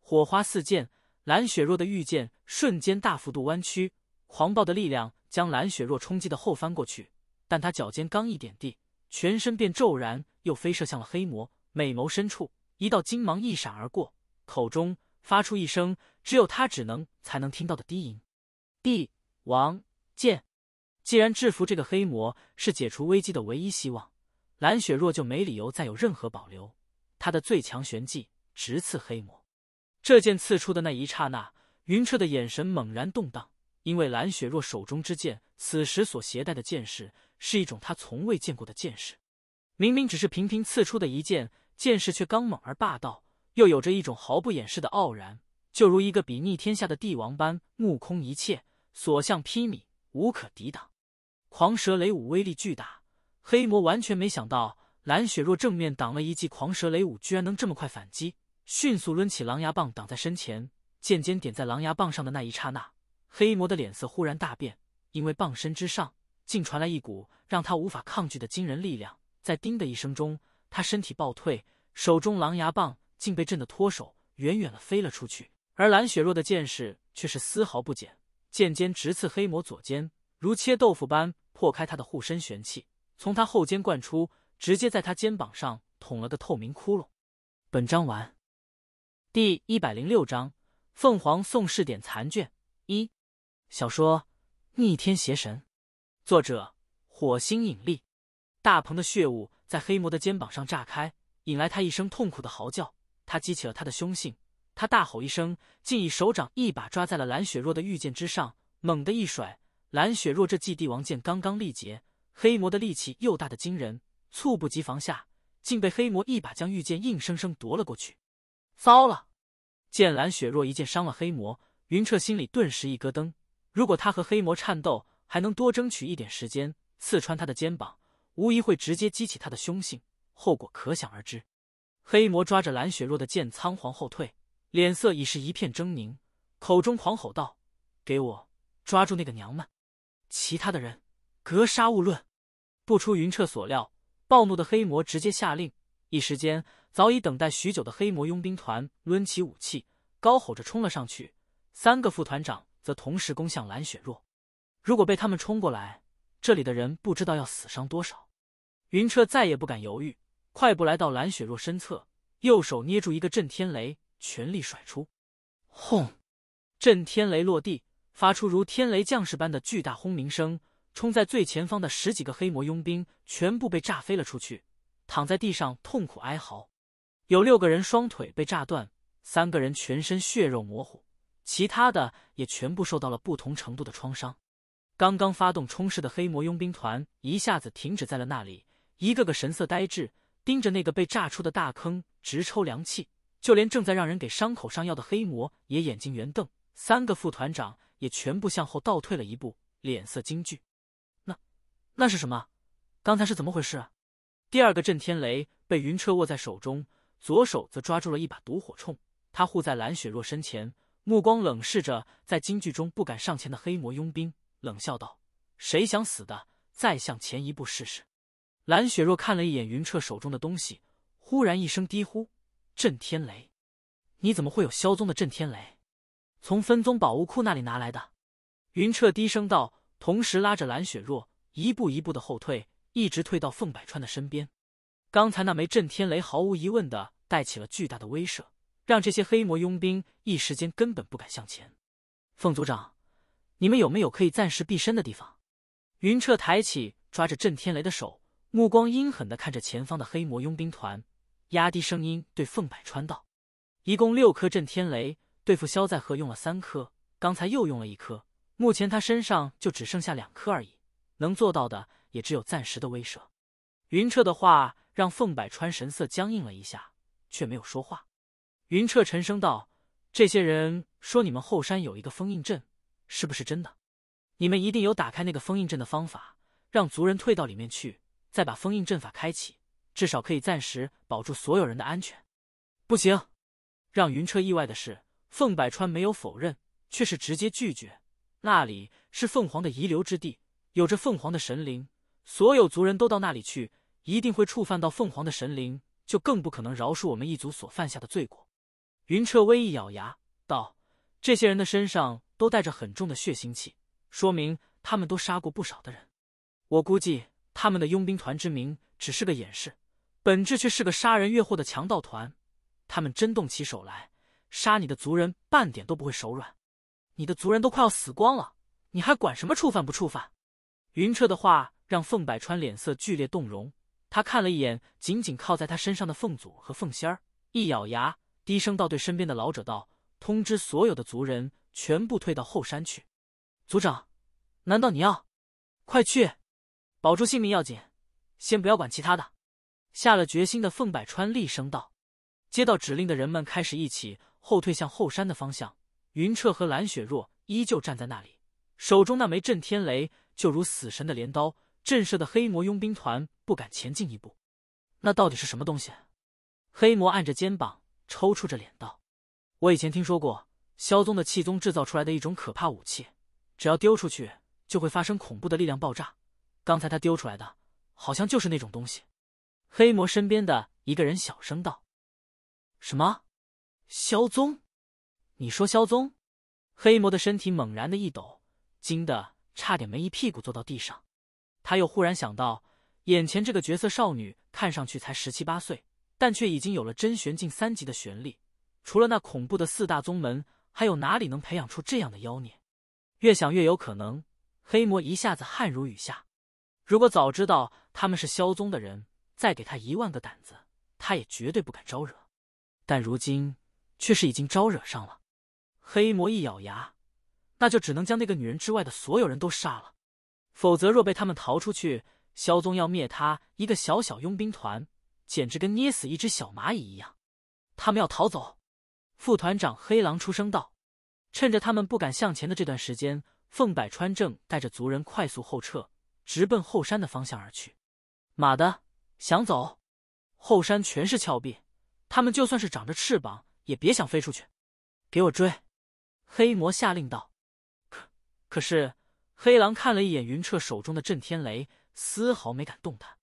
火花四溅。蓝雪若的御剑瞬间大幅度弯曲，狂暴的力量将蓝雪若冲击的后翻过去。但他脚尖刚一点地，全身便骤然又飞射向了黑魔。美眸深处，一道金芒一闪而过，口中发出一声只有他只能才能听到的低吟：“帝王剑，既然制服这个黑魔是解除危机的唯一希望，蓝雪若就没理由再有任何保留。他的最强玄技直刺黑魔。这剑刺出的那一刹那，云彻的眼神猛然动荡，因为蓝雪若手中之剑，此时所携带的剑势是一种他从未见过的剑势。明明只是频频刺出的一剑，剑势却刚猛而霸道，又有着一种毫不掩饰的傲然，就如一个比逆天下的帝王般目空一切，所向披靡，无可抵挡。狂蛇雷舞威力巨大，黑魔完全没想到蓝雪若正面挡了一记狂蛇雷舞，居然能这么快反击。迅速抡起狼牙棒挡在身前，剑尖点在狼牙棒上的那一刹那，黑魔的脸色忽然大变，因为棒身之上竟传来一股让他无法抗拒的惊人力量。在“叮”的一声中，他身体暴退，手中狼牙棒竟被震得脱手，远远地飞了出去。而蓝雪若的剑势却是丝毫不减，剑尖直刺黑魔左肩，如切豆腐般破开他的护身玄器，从他后肩贯出，直接在他肩膀上捅了个透明窟窿。本章完。第一百零六章《凤凰宋氏典残卷》一小说《逆天邪神》，作者：火星引力。大鹏的血雾在黑魔的肩膀上炸开，引来他一声痛苦的嚎叫。他激起了他的凶性，他大吼一声，竟以手掌一把抓在了蓝雪若的玉剑之上，猛地一甩。蓝雪若这季帝王剑刚刚力竭，黑魔的力气又大的惊人，猝不及防下，竟被黑魔一把将玉剑硬生生夺了过去。糟了！见蓝雪若一剑伤了黑魔，云彻心里顿时一咯噔。如果他和黑魔战斗，还能多争取一点时间，刺穿他的肩膀，无疑会直接激起他的凶性，后果可想而知。黑魔抓着蓝雪若的剑仓皇后退，脸色已是一片狰狞，口中狂吼道：“给我抓住那个娘们！其他的人，格杀勿论！”不出云彻所料，暴怒的黑魔直接下令，一时间。早已等待许久的黑魔佣兵团抡起武器，高吼着冲了上去。三个副团长则同时攻向蓝雪若。如果被他们冲过来，这里的人不知道要死伤多少。云彻再也不敢犹豫，快步来到蓝雪若身侧，右手捏住一个震天雷，全力甩出。轰！震天雷落地，发出如天雷将士般的巨大轰鸣声。冲在最前方的十几个黑魔佣兵全部被炸飞了出去，躺在地上痛苦哀嚎。有六个人双腿被炸断，三个人全身血肉模糊，其他的也全部受到了不同程度的创伤。刚刚发动冲势的黑魔佣兵团一下子停止在了那里，一个个神色呆滞，盯着那个被炸出的大坑直抽凉气。就连正在让人给伤口上药的黑魔也眼睛圆瞪，三个副团长也全部向后倒退了一步，脸色惊惧。那，那是什么？刚才是怎么回事？第二个震天雷被云彻握在手中。左手则抓住了一把毒火铳，他护在蓝雪若身前，目光冷视着在京剧中不敢上前的黑魔佣兵，冷笑道：“谁想死的，再向前一步试试。”蓝雪若看了一眼云彻手中的东西，忽然一声低呼：“震天雷！你怎么会有萧宗的震天雷？从分宗宝物库那里拿来的。”云彻低声道，同时拉着蓝雪若一步一步的后退，一直退到凤百川的身边。刚才那枚震天雷毫无疑问的带起了巨大的威慑，让这些黑魔佣兵一时间根本不敢向前。凤族长，你们有没有可以暂时避身的地方？云彻抬起抓着震天雷的手，目光阴狠的看着前方的黑魔佣兵团，压低声音对凤百川道：“一共六颗震天雷，对付肖在赫用了三颗，刚才又用了一颗，目前他身上就只剩下两颗而已，能做到的也只有暂时的威慑。”云彻的话。让凤百川神色僵硬了一下，却没有说话。云彻沉声道：“这些人说你们后山有一个封印阵，是不是真的？你们一定有打开那个封印阵的方法，让族人退到里面去，再把封印阵法开启，至少可以暂时保住所有人的安全。”不行。让云彻意外的是，凤百川没有否认，却是直接拒绝：“那里是凤凰的遗留之地，有着凤凰的神灵，所有族人都到那里去。”一定会触犯到凤凰的神灵，就更不可能饶恕我们一族所犯下的罪过。云彻微一咬牙道：“这些人的身上都带着很重的血腥气，说明他们都杀过不少的人。我估计他们的佣兵团之名只是个掩饰，本质却是个杀人越货的强盗团。他们真动起手来，杀你的族人半点都不会手软。你的族人都快要死光了，你还管什么触犯不触犯？”云彻的话让凤百川脸色剧烈动容。他看了一眼紧紧靠在他身上的凤祖和凤仙儿，一咬牙，低声道：“对身边的老者道，通知所有的族人，全部退到后山去。”“族长，难道你要……”“快去，保住性命要紧，先不要管其他的。”下了决心的凤百川厉声道。接到指令的人们开始一起后退向后山的方向。云彻和蓝雪若依旧站在那里，手中那枚震天雷就如死神的镰刀，震慑的黑魔佣兵团。不敢前进一步，那到底是什么东西？黑魔按着肩膀，抽搐着脸道：“我以前听说过，萧宗的气宗制造出来的一种可怕武器，只要丢出去，就会发生恐怖的力量爆炸。刚才他丢出来的，好像就是那种东西。”黑魔身边的一个人小声道：“什么？萧宗？你说萧宗？”黑魔的身体猛然的一抖，惊得差点没一屁股坐到地上。他又忽然想到。眼前这个绝色少女看上去才十七八岁，但却已经有了真玄境三级的玄力。除了那恐怖的四大宗门，还有哪里能培养出这样的妖孽？越想越有可能，黑魔一下子汗如雨下。如果早知道他们是萧宗的人，再给他一万个胆子，他也绝对不敢招惹。但如今却是已经招惹上了。黑魔一咬牙，那就只能将那个女人之外的所有人都杀了。否则，若被他们逃出去，萧宗要灭他一个小小佣兵团，简直跟捏死一只小蚂蚁一样。他们要逃走，副团长黑狼出声道：“趁着他们不敢向前的这段时间，凤百川正带着族人快速后撤，直奔后山的方向而去。”“马的，想走？后山全是峭壁，他们就算是长着翅膀也别想飞出去。”“给我追！”黑魔下令道。“可可是，黑狼看了一眼云彻手中的震天雷。”丝毫没敢动弹，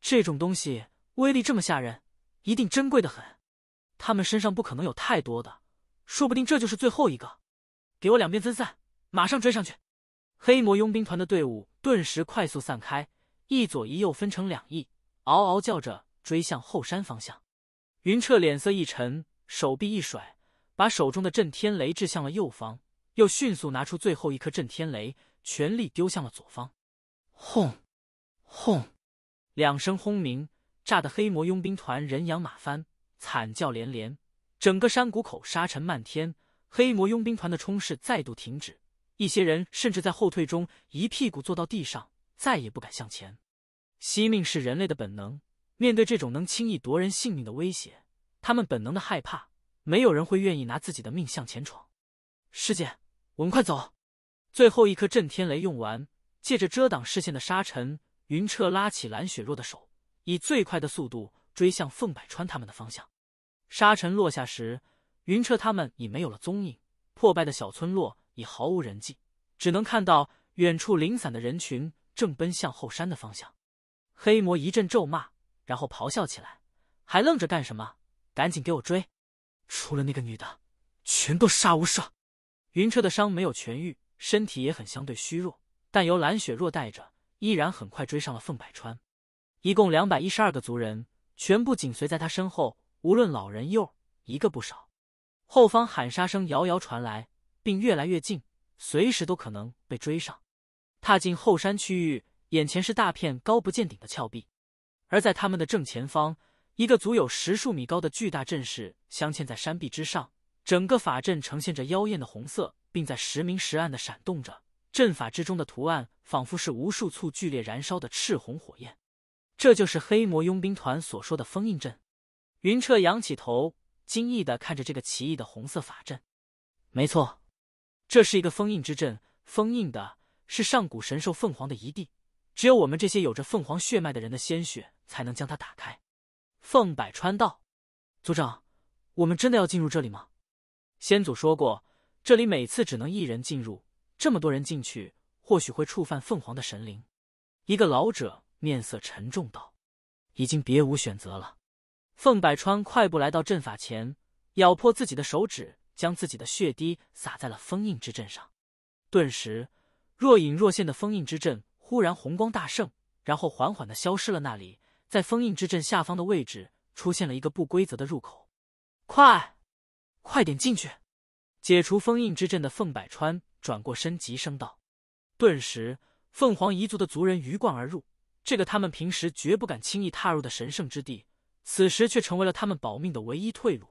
这种东西威力这么吓人，一定珍贵的很。他们身上不可能有太多的，说不定这就是最后一个。给我两边分散，马上追上去！黑魔佣兵团的队伍顿时快速散开，一左一右分成两翼，嗷嗷叫着追向后山方向。云彻脸色一沉，手臂一甩，把手中的震天雷掷向了右方，又迅速拿出最后一颗震天雷，全力丢向了左方。轰！轰！两声轰鸣，炸得黑魔佣兵团人仰马翻，惨叫连连。整个山谷口沙尘漫天，黑魔佣兵团的冲势再度停止。一些人甚至在后退中一屁股坐到地上，再也不敢向前。惜命是人类的本能，面对这种能轻易夺人性命的威胁，他们本能的害怕。没有人会愿意拿自己的命向前闯。师姐，我们快走！最后一颗震天雷用完，借着遮挡视线的沙尘。云彻拉起蓝雪若的手，以最快的速度追向凤百川他们的方向。沙尘落下时，云彻他们已没有了踪影。破败的小村落已毫无人迹，只能看到远处零散的人群正奔向后山的方向。黑魔一阵咒骂，然后咆哮起来：“还愣着干什么？赶紧给我追！除了那个女的，全都杀无赦！”云彻的伤没有痊愈，身体也很相对虚弱，但由蓝雪若带着。依然很快追上了凤百川，一共两百一十二个族人，全部紧随在他身后，无论老人幼，一个不少。后方喊杀声遥遥传来，并越来越近，随时都可能被追上。踏进后山区域，眼前是大片高不见顶的峭壁，而在他们的正前方，一个足有十数米高的巨大阵势镶嵌在山壁之上，整个法阵呈现着妖艳的红色，并在时明时暗的闪动着。阵法之中的图案仿佛是无数簇剧烈燃烧的赤红火焰，这就是黑魔佣兵团所说的封印阵。云彻仰起头，惊异的看着这个奇异的红色法阵。没错，这是一个封印之阵，封印的是上古神兽凤凰的遗地，只有我们这些有着凤凰血脉的人的鲜血才能将它打开。凤百川道，族长，我们真的要进入这里吗？先祖说过，这里每次只能一人进入。这么多人进去，或许会触犯凤凰的神灵。一个老者面色沉重道：“已经别无选择了。”凤百川快步来到阵法前，咬破自己的手指，将自己的血滴洒在了封印之阵上。顿时，若隐若现的封印之阵忽然红光大盛，然后缓缓的消失了。那里，在封印之阵下方的位置出现了一个不规则的入口。快，快点进去，解除封印之阵的凤百川。转过身，急声道：“顿时，凤凰彝族的族人鱼贯而入。这个他们平时绝不敢轻易踏入的神圣之地，此时却成为了他们保命的唯一退路。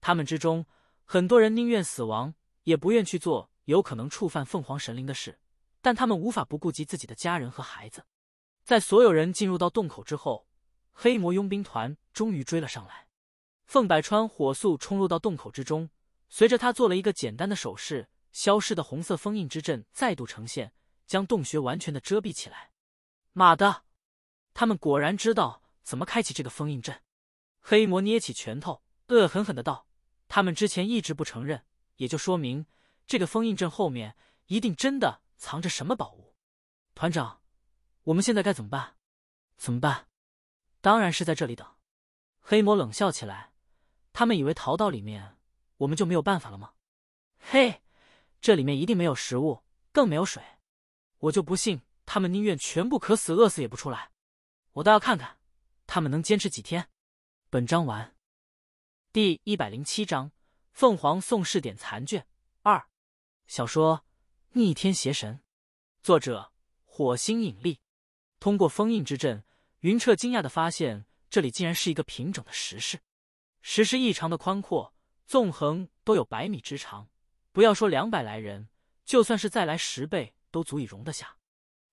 他们之中，很多人宁愿死亡，也不愿去做有可能触犯凤凰神灵的事。但他们无法不顾及自己的家人和孩子。在所有人进入到洞口之后，黑魔佣兵团终于追了上来。凤百川火速冲入到洞口之中，随着他做了一个简单的手势。”消失的红色封印之阵再度呈现，将洞穴完全的遮蔽起来。妈的！他们果然知道怎么开启这个封印阵。黑魔捏起拳头，恶狠狠的道：“他们之前一直不承认，也就说明这个封印阵后面一定真的藏着什么宝物。”团长，我们现在该怎么办？怎么办？当然是在这里等。黑魔冷笑起来：“他们以为逃到里面，我们就没有办法了吗？”嘿！这里面一定没有食物，更没有水，我就不信他们宁愿全部渴死饿死也不出来，我倒要看看他们能坚持几天。本章完，第一百零七章《凤凰宋氏典残卷二》，小说《逆天邪神》，作者：火星引力。通过封印之阵，云彻惊讶的发现，这里竟然是一个平整的石室，石室异常的宽阔，纵横都有百米之长。不要说两百来人，就算是再来十倍，都足以容得下。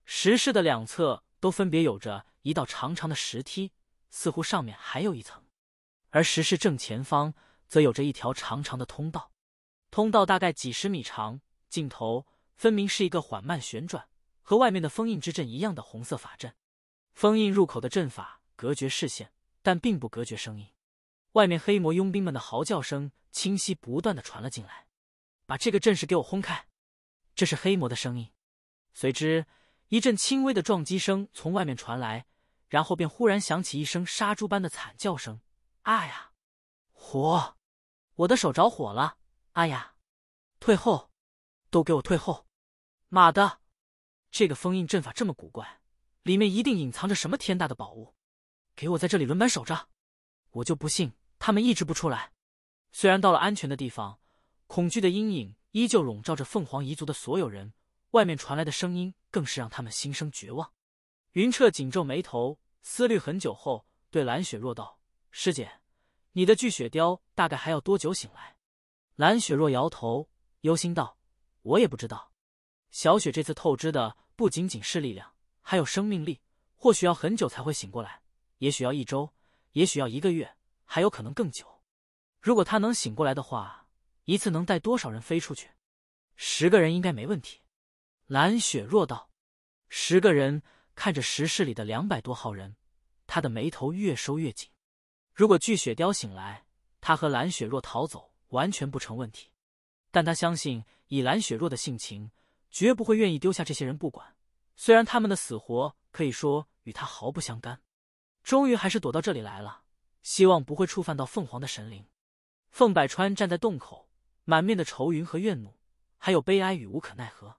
石室的两侧都分别有着一道长长的石梯，似乎上面还有一层。而石室正前方则有着一条长长的通道，通道大概几十米长，尽头分明是一个缓慢旋转、和外面的封印之阵一样的红色法阵。封印入口的阵法隔绝视线，但并不隔绝声音。外面黑魔佣兵们的嚎叫声清晰不断的传了进来。把这个阵势给我轰开！这是黑魔的声音。随之，一阵轻微的撞击声从外面传来，然后便忽然响起一声杀猪般的惨叫声：“啊呀！火！我的手着火了！”“啊呀！”退后！都给我退后！妈的！这个封印阵法这么古怪，里面一定隐藏着什么天大的宝物！给我在这里轮班守着，我就不信他们一直不出来。虽然到了安全的地方。恐惧的阴影依旧笼罩着凤凰一族的所有人，外面传来的声音更是让他们心生绝望。云彻紧皱眉头，思虑很久后，对蓝雪若道：“师姐，你的巨雪雕大概还要多久醒来？”蓝雪若摇头，忧心道：“我也不知道。小雪这次透支的不仅仅是力量，还有生命力，或许要很久才会醒过来，也许要一周，也许要一个月，还有可能更久。如果她能醒过来的话。”一次能带多少人飞出去？十个人应该没问题。蓝雪若道：“十个人看着石室里的两百多号人，他的眉头越收越紧。如果巨雪雕醒来，他和蓝雪若逃走完全不成问题。但他相信，以蓝雪若的性情，绝不会愿意丢下这些人不管。虽然他们的死活可以说与他毫不相干，终于还是躲到这里来了。希望不会触犯到凤凰的神灵。”凤百川站在洞口。满面的愁云和怨怒，还有悲哀与无可奈何，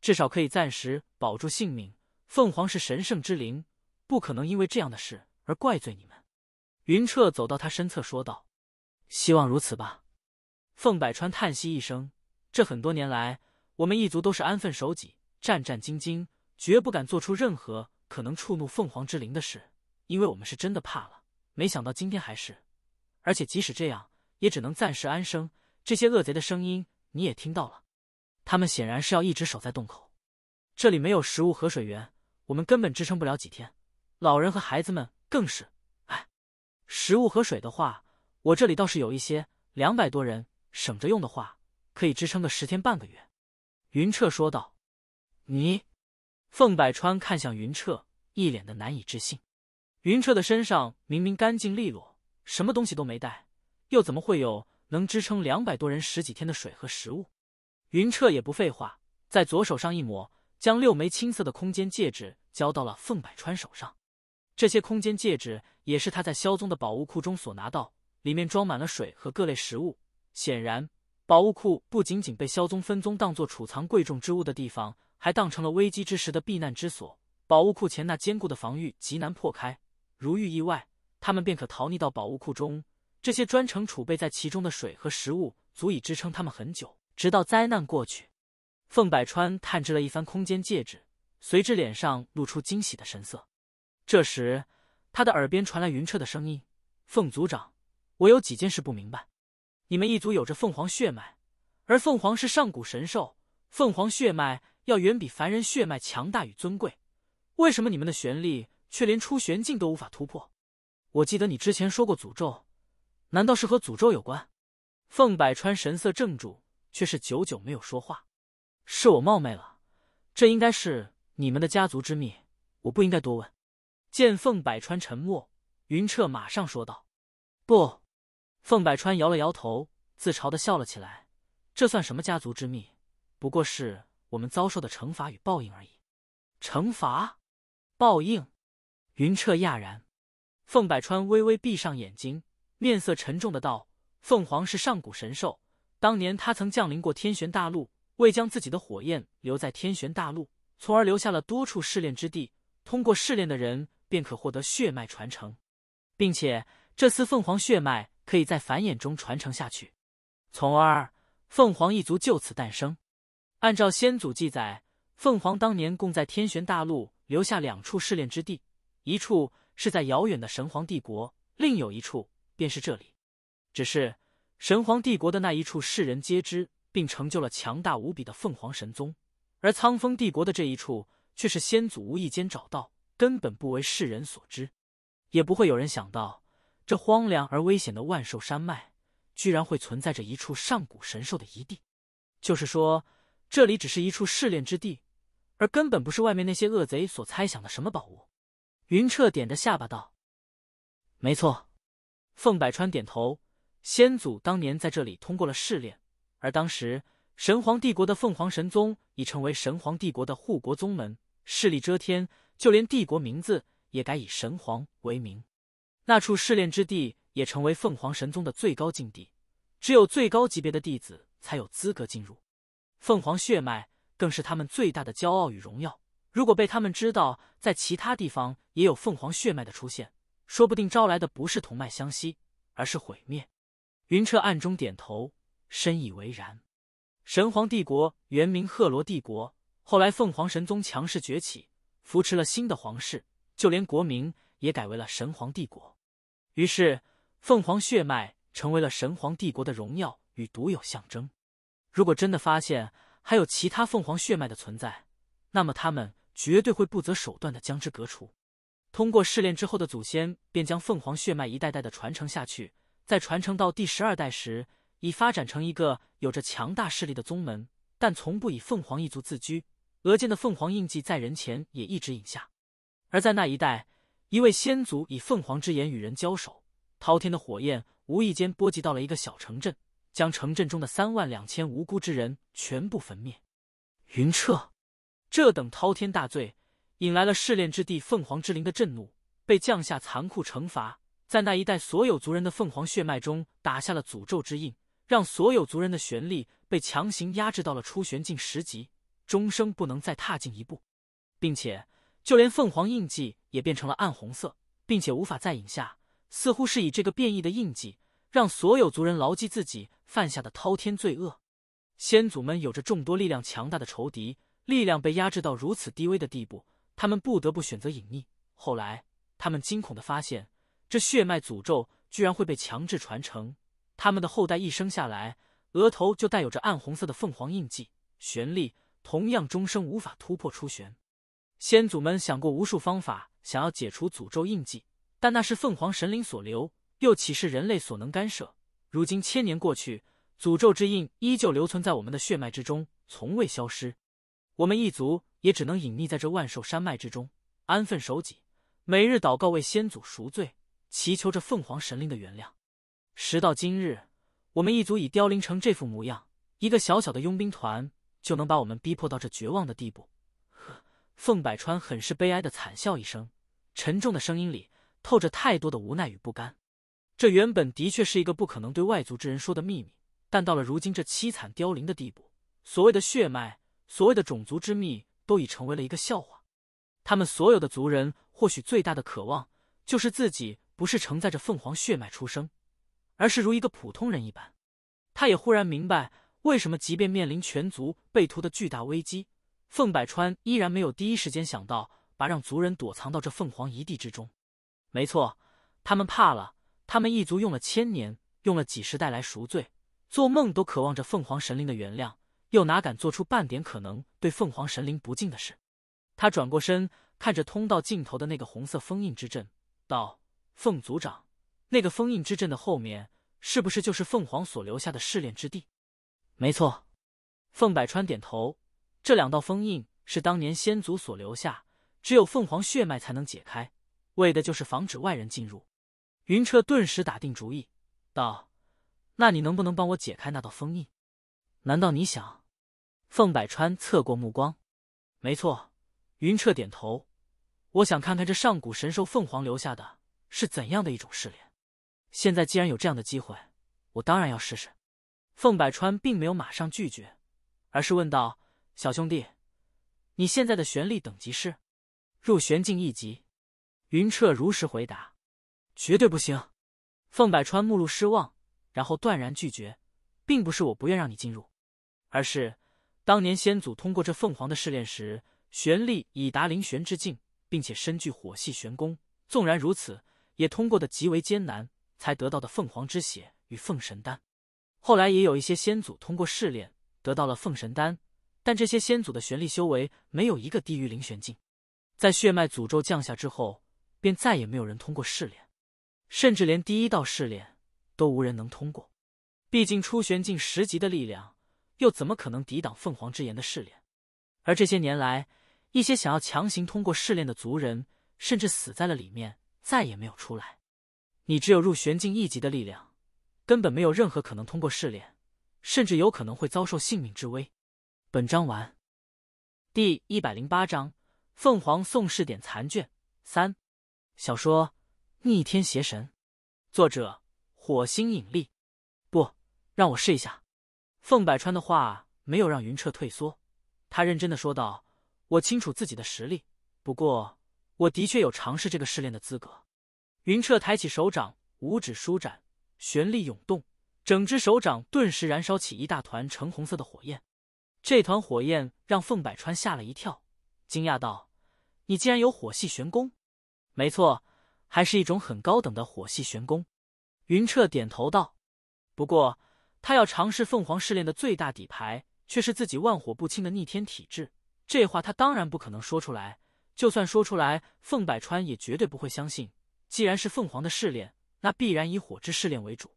至少可以暂时保住性命。凤凰是神圣之灵，不可能因为这样的事而怪罪你们。云彻走到他身侧，说道：“希望如此吧。”凤百川叹息一声：“这很多年来，我们一族都是安分守己，战战兢兢，绝不敢做出任何可能触怒凤凰之灵的事，因为我们是真的怕了。没想到今天还是……而且即使这样，也只能暂时安生。”这些恶贼的声音你也听到了，他们显然是要一直守在洞口。这里没有食物和水源，我们根本支撑不了几天，老人和孩子们更是。哎，食物和水的话，我这里倒是有一些，两百多人，省着用的话，可以支撑个十天半个月。”云彻说道。你，凤百川看向云彻，一脸的难以置信。云彻的身上明明干净利落，什么东西都没带，又怎么会有？能支撑两百多人十几天的水和食物，云彻也不废话，在左手上一抹，将六枚青色的空间戒指交到了凤百川手上。这些空间戒指也是他在萧宗的宝物库中所拿到，里面装满了水和各类食物。显然，宝物库不仅仅被萧宗分宗当做储藏贵重之物的地方，还当成了危机之时的避难之所。宝物库前那坚固的防御极难破开，如遇意外，他们便可逃匿到宝物库中。这些专程储备在其中的水和食物，足以支撑他们很久，直到灾难过去。凤百川探知了一番空间戒指，随之脸上露出惊喜的神色。这时，他的耳边传来云彻的声音：“凤族长，我有几件事不明白。你们一族有着凤凰血脉，而凤凰是上古神兽，凤凰血脉要远比凡人血脉强大与尊贵。为什么你们的玄力却连出玄境都无法突破？我记得你之前说过诅咒。”难道是和诅咒有关？凤百川神色怔住，却是久久没有说话。是我冒昧了，这应该是你们的家族之秘，我不应该多问。见凤百川沉默，云彻马上说道：“不。”凤百川摇了摇头，自嘲的笑了起来。这算什么家族之秘？不过是我们遭受的惩罚与报应而已。惩罚？报应？云彻讶然。凤百川微微闭上眼睛。面色沉重的道：“凤凰是上古神兽，当年他曾降临过天玄大陆，为将自己的火焰留在天玄大陆，从而留下了多处试炼之地。通过试炼的人便可获得血脉传承，并且这丝凤凰血脉可以在繁衍中传承下去，从而凤凰一族就此诞生。按照先祖记载，凤凰当年共在天玄大陆留下两处试炼之地，一处是在遥远的神皇帝国，另有一处。”便是这里，只是神皇帝国的那一处世人皆知，并成就了强大无比的凤凰神宗；而苍风帝国的这一处却是先祖无意间找到，根本不为世人所知，也不会有人想到这荒凉而危险的万寿山脉，居然会存在着一处上古神兽的遗地。就是说，这里只是一处试炼之地，而根本不是外面那些恶贼所猜想的什么宝物。云彻点着下巴道：“没错。”凤百川点头，先祖当年在这里通过了试炼，而当时神皇帝国的凤凰神宗已成为神皇帝国的护国宗门，势力遮天，就连帝国名字也改以神皇为名。那处试炼之地也成为凤凰神宗的最高境地，只有最高级别的弟子才有资格进入。凤凰血脉更是他们最大的骄傲与荣耀，如果被他们知道在其他地方也有凤凰血脉的出现。说不定招来的不是同脉相吸，而是毁灭。云彻暗中点头，深以为然。神皇帝国原名赫罗帝国，后来凤凰神宗强势崛起，扶持了新的皇室，就连国名也改为了神皇帝国。于是，凤凰血脉成为了神皇帝国的荣耀与独有象征。如果真的发现还有其他凤凰血脉的存在，那么他们绝对会不择手段的将之革除。通过试炼之后的祖先便将凤凰血脉一代代的传承下去，在传承到第十二代时，已发展成一个有着强大势力的宗门，但从不以凤凰一族自居。额间的凤凰印记在人前也一直隐下。而在那一代，一位先祖以凤凰之眼与人交手，滔天的火焰无意间波及到了一个小城镇，将城镇中的三万两千无辜之人全部焚灭。云彻，这等滔天大罪。引来了试炼之地凤凰之灵的震怒，被降下残酷惩罚，在那一代所有族人的凤凰血脉中打下了诅咒之印，让所有族人的玄力被强行压制到了初玄境十级，终生不能再踏进一步，并且就连凤凰印记也变成了暗红色，并且无法再引下，似乎是以这个变异的印记让所有族人牢记自己犯下的滔天罪恶。先祖们有着众多力量强大的仇敌，力量被压制到如此低微的地步。他们不得不选择隐匿。后来，他们惊恐的发现，这血脉诅咒居然会被强制传承。他们的后代一生下来，额头就带有着暗红色的凤凰印记，玄力同样终生无法突破出玄。先祖们想过无数方法，想要解除诅咒印记，但那是凤凰神灵所留，又岂是人类所能干涉？如今千年过去，诅咒之印依旧留存在我们的血脉之中，从未消失。我们一族。也只能隐匿在这万寿山脉之中，安分守己，每日祷告为先祖赎罪，祈求着凤凰神灵的原谅。时到今日，我们一族已凋零成这副模样，一个小小的佣兵团就能把我们逼迫到这绝望的地步。呵，凤百川很是悲哀的惨笑一声，沉重的声音里透着太多的无奈与不甘。这原本的确是一个不可能对外族之人说的秘密，但到了如今这凄惨凋零的地步，所谓的血脉，所谓的种族之秘。都已成为了一个笑话，他们所有的族人或许最大的渴望，就是自己不是承载着凤凰血脉出生，而是如一个普通人一般。他也忽然明白，为什么即便面临全族被屠的巨大危机，凤百川依然没有第一时间想到把让族人躲藏到这凤凰一地之中。没错，他们怕了。他们一族用了千年，用了几十代来赎罪，做梦都渴望着凤凰神灵的原谅。又哪敢做出半点可能对凤凰神灵不敬的事？他转过身，看着通道尽头的那个红色封印之阵，道：“凤族长，那个封印之阵的后面，是不是就是凤凰所留下的试炼之地？”“没错。”凤百川点头。这两道封印是当年先祖所留下，只有凤凰血脉才能解开，为的就是防止外人进入。云彻顿时打定主意，道：“那你能不能帮我解开那道封印？难道你想？”凤百川侧过目光，没错，云彻点头。我想看看这上古神兽凤凰留下的是怎样的一种试炼。现在既然有这样的机会，我当然要试试。凤百川并没有马上拒绝，而是问道：“小兄弟，你现在的玄力等级是？”入玄境一级。云彻如实回答：“绝对不行。”凤百川目露失望，然后断然拒绝：“并不是我不愿让你进入，而是……”当年先祖通过这凤凰的试炼时，玄力已达灵玄之境，并且身具火系玄功。纵然如此，也通过的极为艰难，才得到的凤凰之血与凤神丹。后来也有一些先祖通过试炼得到了凤神丹，但这些先祖的玄力修为没有一个低于灵玄境。在血脉诅咒降下之后，便再也没有人通过试炼，甚至连第一道试炼都无人能通过。毕竟初玄境十级的力量。又怎么可能抵挡凤凰之眼的试炼？而这些年来，一些想要强行通过试炼的族人，甚至死在了里面，再也没有出来。你只有入玄境一级的力量，根本没有任何可能通过试炼，甚至有可能会遭受性命之危。本章完。第一百零八章：凤凰宋氏点残卷三。小说《逆天邪神》，作者：火星引力。不，让我试一下。凤百川的话没有让云彻退缩，他认真的说道：“我清楚自己的实力，不过我的确有尝试这个试炼的资格。”云彻抬起手掌，五指舒展，旋力涌动，整只手掌顿时燃烧起一大团橙红色的火焰。这团火焰让凤百川吓了一跳，惊讶道：“你竟然有火系玄功？没错，还是一种很高等的火系玄功。”云彻点头道：“不过。”他要尝试凤凰试炼的最大底牌，却是自己万火不侵的逆天体质。这话他当然不可能说出来，就算说出来，凤百川也绝对不会相信。既然是凤凰的试炼，那必然以火之试炼为主。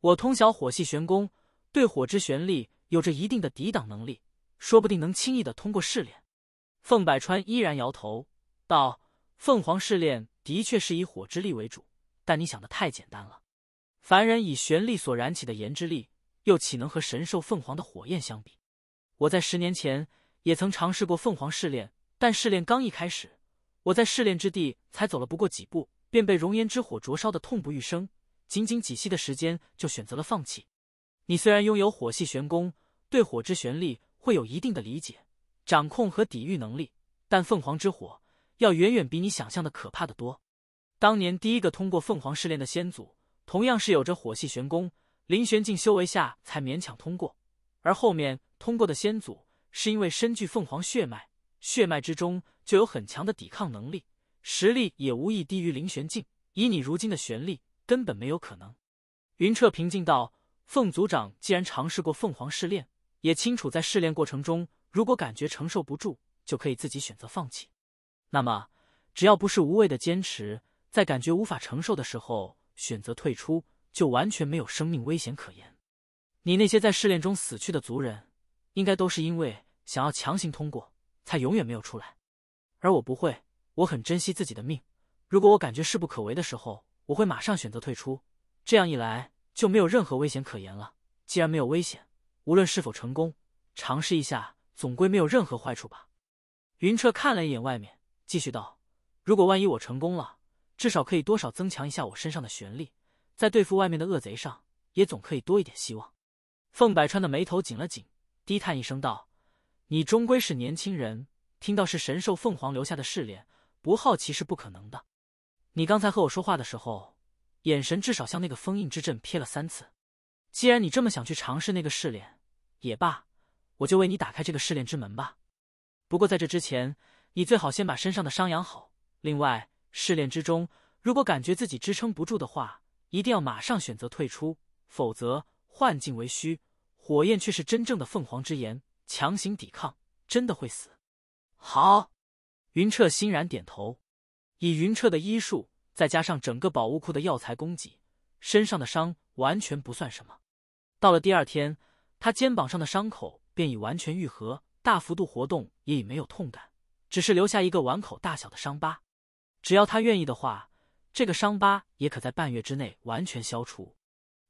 我通晓火系玄功，对火之玄力有着一定的抵挡能力，说不定能轻易的通过试炼。凤百川依然摇头道：“凤凰试炼的确是以火之力为主，但你想的太简单了。凡人以玄力所燃起的炎之力。”又岂能和神兽凤凰的火焰相比？我在十年前也曾尝试过凤凰试炼，但试炼刚一开始，我在试炼之地才走了不过几步，便被熔岩之火灼烧的痛不欲生，仅仅几息的时间就选择了放弃。你虽然拥有火系玄功，对火之玄力会有一定的理解、掌控和抵御能力，但凤凰之火要远远比你想象的可怕的多。当年第一个通过凤凰试炼的先祖，同样是有着火系玄功。灵玄境修为下才勉强通过，而后面通过的先祖是因为身具凤凰血脉，血脉之中就有很强的抵抗能力，实力也无意低于灵玄境。以你如今的玄力，根本没有可能。云彻平静道：“凤族长既然尝试过凤凰试炼，也清楚在试炼过程中，如果感觉承受不住，就可以自己选择放弃。那么，只要不是无谓的坚持，在感觉无法承受的时候，选择退出。”就完全没有生命危险可言。你那些在试炼中死去的族人，应该都是因为想要强行通过，才永远没有出来。而我不会，我很珍惜自己的命。如果我感觉事不可为的时候，我会马上选择退出。这样一来，就没有任何危险可言了。既然没有危险，无论是否成功，尝试一下总归没有任何坏处吧。云彻看了一眼外面，继续道：“如果万一我成功了，至少可以多少增强一下我身上的玄力。”在对付外面的恶贼上，也总可以多一点希望。凤百川的眉头紧了紧，低叹一声道：“你终归是年轻人，听到是神兽凤凰留下的试炼，不好奇是不可能的。你刚才和我说话的时候，眼神至少向那个封印之阵瞥了三次。既然你这么想去尝试那个试炼，也罢，我就为你打开这个试炼之门吧。不过在这之前，你最好先把身上的伤养好。另外，试炼之中，如果感觉自己支撑不住的话，一定要马上选择退出，否则幻境为虚，火焰却是真正的凤凰之炎，强行抵抗真的会死。好，云彻欣然点头。以云彻的医术，再加上整个宝物库的药材供给，身上的伤完全不算什么。到了第二天，他肩膀上的伤口便已完全愈合，大幅度活动也已没有痛感，只是留下一个碗口大小的伤疤。只要他愿意的话。这个伤疤也可在半月之内完全消除。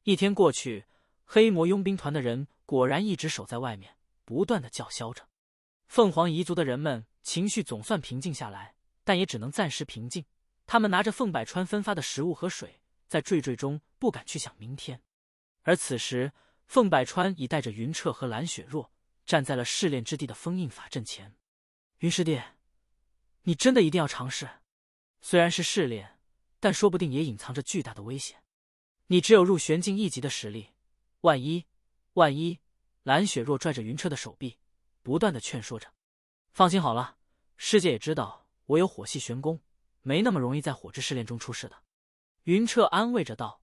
一天过去，黑魔佣兵团的人果然一直守在外面，不断的叫嚣着。凤凰彝族的人们情绪总算平静下来，但也只能暂时平静。他们拿着凤百川分发的食物和水，在惴惴中不敢去想明天。而此时，凤百川已带着云彻和蓝雪若站在了试炼之地的封印法阵前。云师弟，你真的一定要尝试？虽然是试炼。但说不定也隐藏着巨大的危险，你只有入玄境一级的实力，万一，万一，蓝雪若拽着云彻的手臂，不断的劝说着。放心好了，师姐也知道我有火系玄功，没那么容易在火之试炼中出事的。云彻安慰着道。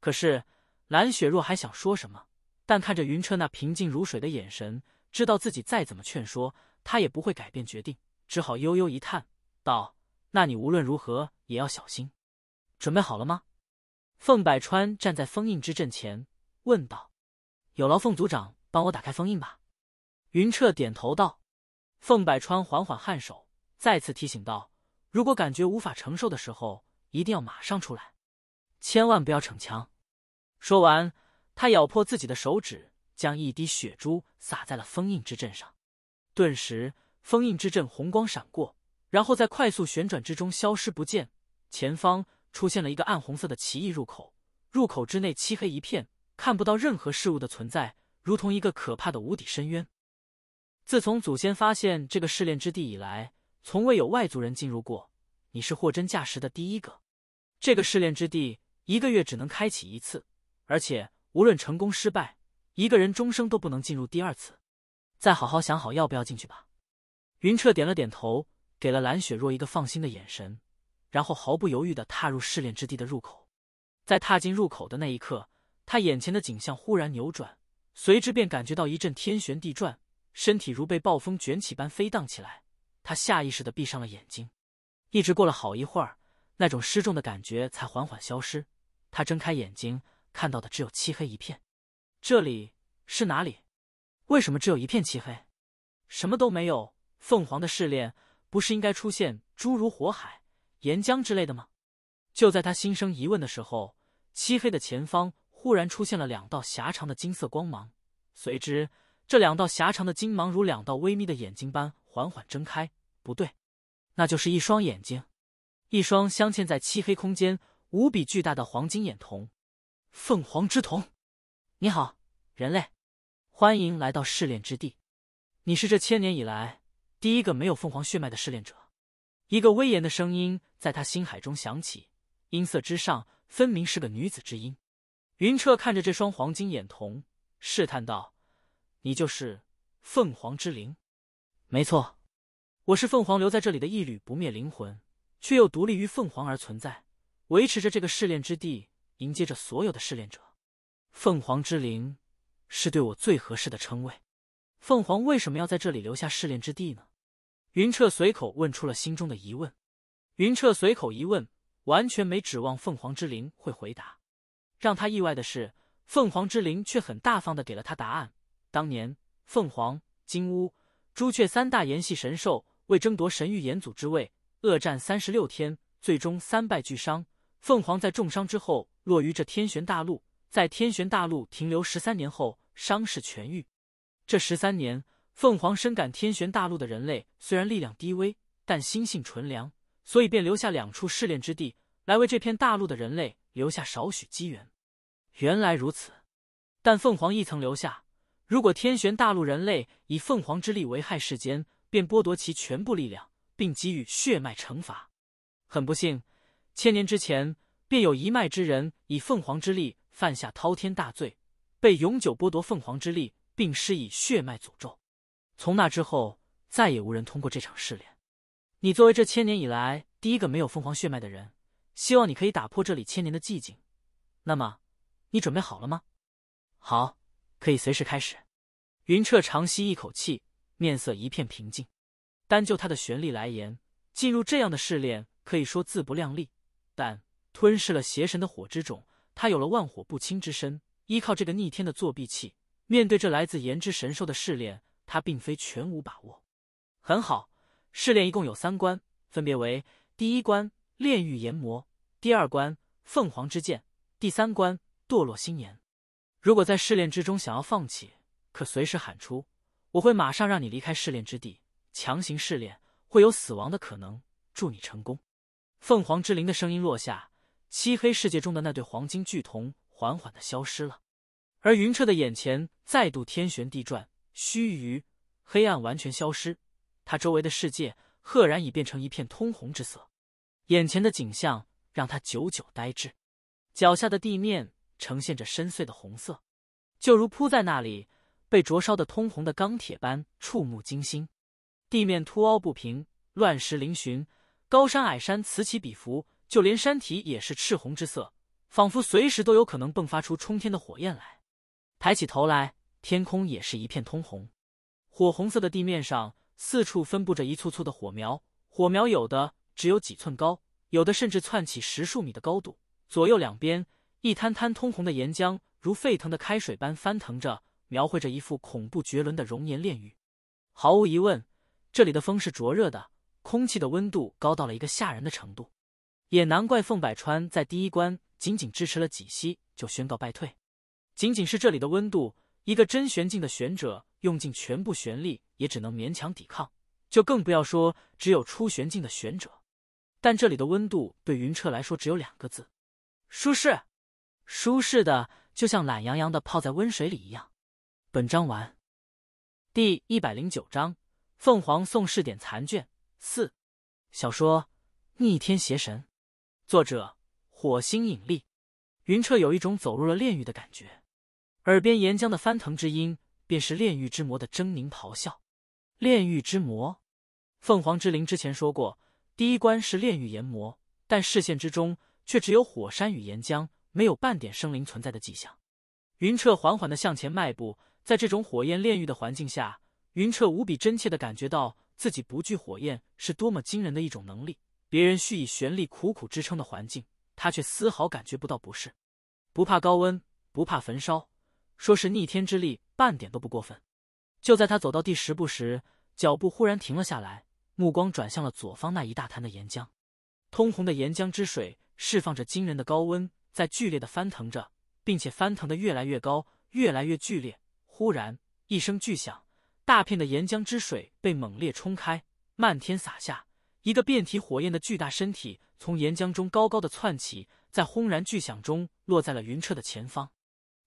可是蓝雪若还想说什么，但看着云彻那平静如水的眼神，知道自己再怎么劝说，他也不会改变决定，只好悠悠一叹道：“那你无论如何也要小心。”准备好了吗？凤百川站在封印之阵前问道：“有劳凤族长帮我打开封印吧。”云彻点头道。凤百川缓缓颔首，再次提醒道：“如果感觉无法承受的时候，一定要马上出来，千万不要逞强。”说完，他咬破自己的手指，将一滴血珠洒在了封印之阵上。顿时，封印之阵红光闪过，然后在快速旋转之中消失不见。前方。出现了一个暗红色的奇异入口，入口之内漆黑一片，看不到任何事物的存在，如同一个可怕的无底深渊。自从祖先发现这个试炼之地以来，从未有外族人进入过。你是货真价实的第一个。这个试炼之地一个月只能开启一次，而且无论成功失败，一个人终生都不能进入第二次。再好好想好要不要进去吧。云彻点了点头，给了蓝雪若一个放心的眼神。然后毫不犹豫地踏入试炼之地的入口，在踏进入口的那一刻，他眼前的景象忽然扭转，随之便感觉到一阵天旋地转，身体如被暴风卷起般飞荡起来。他下意识地闭上了眼睛，一直过了好一会儿，那种失重的感觉才缓缓消失。他睁开眼睛，看到的只有漆黑一片。这里是哪里？为什么只有一片漆黑？什么都没有。凤凰的试炼不是应该出现诸如火海？岩浆之类的吗？就在他心生疑问的时候，漆黑的前方忽然出现了两道狭长的金色光芒。随之，这两道狭长的金芒如两道微眯的眼睛般缓缓睁开。不对，那就是一双眼睛，一双镶嵌在漆黑空间、无比巨大的黄金眼瞳——凤凰之瞳。你好，人类，欢迎来到试炼之地。你是这千年以来第一个没有凤凰血脉的试炼者。一个威严的声音在他心海中响起，音色之上分明是个女子之音。云彻看着这双黄金眼瞳，试探道：“你就是凤凰之灵？”“没错，我是凤凰留在这里的一缕不灭灵魂，却又独立于凤凰而存在，维持着这个试炼之地，迎接着所有的试炼者。凤凰之灵，是对我最合适的称谓。凤凰为什么要在这里留下试炼之地呢？”云彻随口问出了心中的疑问，云彻随口一问，完全没指望凤凰之灵会回答。让他意外的是，凤凰之灵却很大方的给了他答案。当年，凤凰、金乌、朱雀三大炎系神兽为争夺神域炎祖之位，恶战三十六天，最终三败俱伤。凤凰在重伤之后落于这天玄大陆，在天玄大陆停留十三年后，伤势痊愈。这十三年。凤凰深感天玄大陆的人类虽然力量低微，但心性纯良，所以便留下两处试炼之地，来为这片大陆的人类留下少许机缘。原来如此，但凤凰亦曾留下：如果天玄大陆人类以凤凰之力危害世间，便剥夺其全部力量，并给予血脉惩罚。很不幸，千年之前便有一脉之人以凤凰之力犯下滔天大罪，被永久剥夺凤凰之力，并施以血脉诅咒。从那之后，再也无人通过这场试炼。你作为这千年以来第一个没有凤凰血脉的人，希望你可以打破这里千年的寂静。那么，你准备好了吗？好，可以随时开始。云彻长吸一口气，面色一片平静。单就他的玄力来言，进入这样的试炼可以说自不量力。但吞噬了邪神的火之种，他有了万火不侵之身，依靠这个逆天的作弊器，面对这来自炎之神兽的试炼。他并非全无把握，很好。试炼一共有三关，分别为第一关炼狱炎魔，第二关凤凰之剑，第三关堕落心炎。如果在试炼之中想要放弃，可随时喊出，我会马上让你离开试炼之地。强行试炼会有死亡的可能，祝你成功。凤凰之灵的声音落下，漆黑世界中的那对黄金巨瞳缓缓的消失了，而云彻的眼前再度天旋地转。须臾，黑暗完全消失，他周围的世界赫然已变成一片通红之色。眼前的景象让他久久呆滞，脚下的地面呈现着深邃的红色，就如铺在那里被灼烧的通红的钢铁般触目惊心。地面凸凹不平，乱石嶙峋，高山矮山此起彼伏，就连山体也是赤红之色，仿佛随时都有可能迸发出冲天的火焰来。抬起头来。天空也是一片通红，火红色的地面上四处分布着一簇簇的火苗，火苗有的只有几寸高，有的甚至窜起十数米的高度。左右两边一滩滩通红的岩浆如沸腾的开水般翻腾着，描绘着一幅恐怖绝伦的熔岩炼狱。毫无疑问，这里的风是灼热的，空气的温度高到了一个吓人的程度。也难怪凤百川在第一关仅仅支持了几息就宣告败退，仅仅是这里的温度。一个真玄境的玄者用尽全部玄力，也只能勉强抵抗，就更不要说只有初玄境的玄者。但这里的温度对云彻来说，只有两个字：舒适。舒适的，就像懒洋洋的泡在温水里一样。本章完。第一百零九章：凤凰宋试点残卷四。小说《逆天邪神》，作者：火星引力。云彻有一种走入了炼狱的感觉。耳边岩浆的翻腾之音，便是炼狱之魔的狰狞咆哮。炼狱之魔，凤凰之灵之前说过，第一关是炼狱炎魔，但视线之中却只有火山与岩浆，没有半点生灵存在的迹象。云彻缓缓地向前迈步，在这种火焰炼狱的环境下，云彻无比真切地感觉到自己不惧火焰是多么惊人的一种能力。别人需以玄力苦苦支撑的环境，他却丝毫感觉不到不适，不怕高温，不怕焚烧。说是逆天之力，半点都不过分。就在他走到第十步时，脚步忽然停了下来，目光转向了左方那一大滩的岩浆。通红的岩浆之水释放着惊人的高温，在剧烈的翻腾着，并且翻腾的越来越高，越来越剧烈。忽然一声巨响，大片的岩浆之水被猛烈冲开，漫天洒下。一个遍体火焰的巨大身体从岩浆中高高的窜起，在轰然巨响中落在了云彻的前方。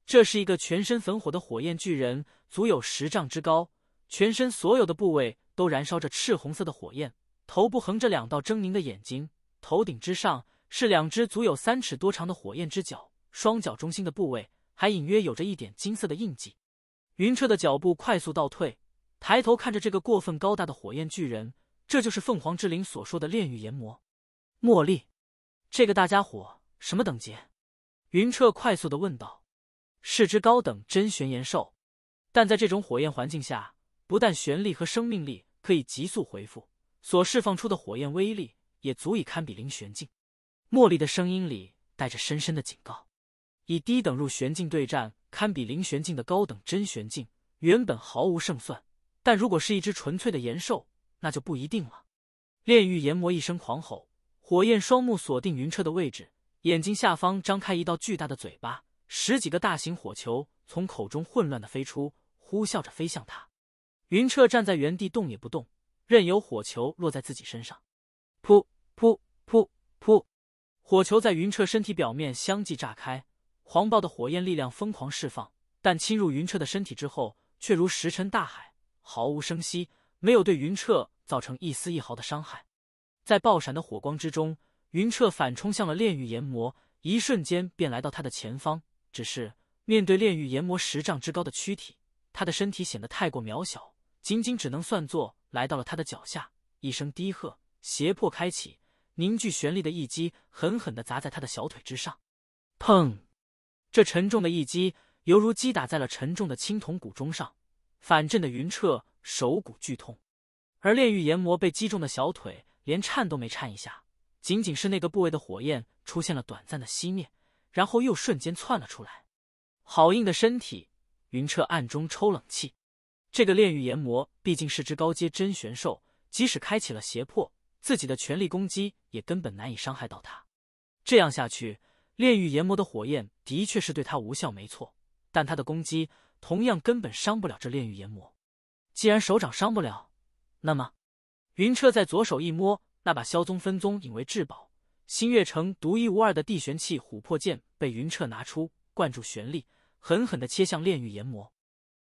这是一个全身焚火的火焰巨人，足有十丈之高，全身所有的部位都燃烧着赤红色的火焰，头部横着两道狰狞的眼睛，头顶之上是两只足有三尺多长的火焰之角，双脚中心的部位还隐约有着一点金色的印记。云彻的脚步快速倒退，抬头看着这个过分高大的火焰巨人，这就是凤凰之灵所说的炼狱炎魔，茉莉，这个大家伙什么等级？云彻快速的问道。是只高等真玄炎兽，但在这种火焰环境下，不但玄力和生命力可以急速回复，所释放出的火焰威力也足以堪比灵玄境。茉莉的声音里带着深深的警告：以低等入玄境对战堪比灵玄境的高等真玄境，原本毫无胜算；但如果是一只纯粹的炎兽，那就不一定了。炼狱炎魔一声狂吼，火焰双目锁定云彻的位置，眼睛下方张开一道巨大的嘴巴。十几个大型火球从口中混乱的飞出，呼啸着飞向他。云彻站在原地动也不动，任由火球落在自己身上。噗噗噗噗，火球在云彻身体表面相继炸开，狂暴的火焰力量疯狂释放，但侵入云彻的身体之后，却如石沉大海，毫无声息，没有对云彻造成一丝一毫的伤害。在爆闪的火光之中，云彻反冲向了炼狱炎魔，一瞬间便来到他的前方。只是面对炼狱炎魔十丈之高的躯体，他的身体显得太过渺小，仅仅只能算作来到了他的脚下。一声低喝，胁迫开启，凝聚玄力的一击狠狠地砸在他的小腿之上。砰！这沉重的一击犹如击打在了沉重的青铜古钟上，反震的云彻手骨剧痛，而炼狱炎魔被击中的小腿连颤都没颤一下，仅仅是那个部位的火焰出现了短暂的熄灭。然后又瞬间窜了出来，好硬的身体！云彻暗中抽冷气。这个炼狱炎魔毕竟是只高阶真玄兽，即使开启了胁迫，自己的全力攻击也根本难以伤害到他。这样下去，炼狱炎魔的火焰的确是对他无效，没错，但他的攻击同样根本伤不了这炼狱炎魔。既然手掌伤不了，那么云彻在左手一摸，那把萧宗分宗引为至宝。新月城独一无二的地玄器琥珀剑被云彻拿出，灌注玄力，狠狠的切向炼狱炎魔。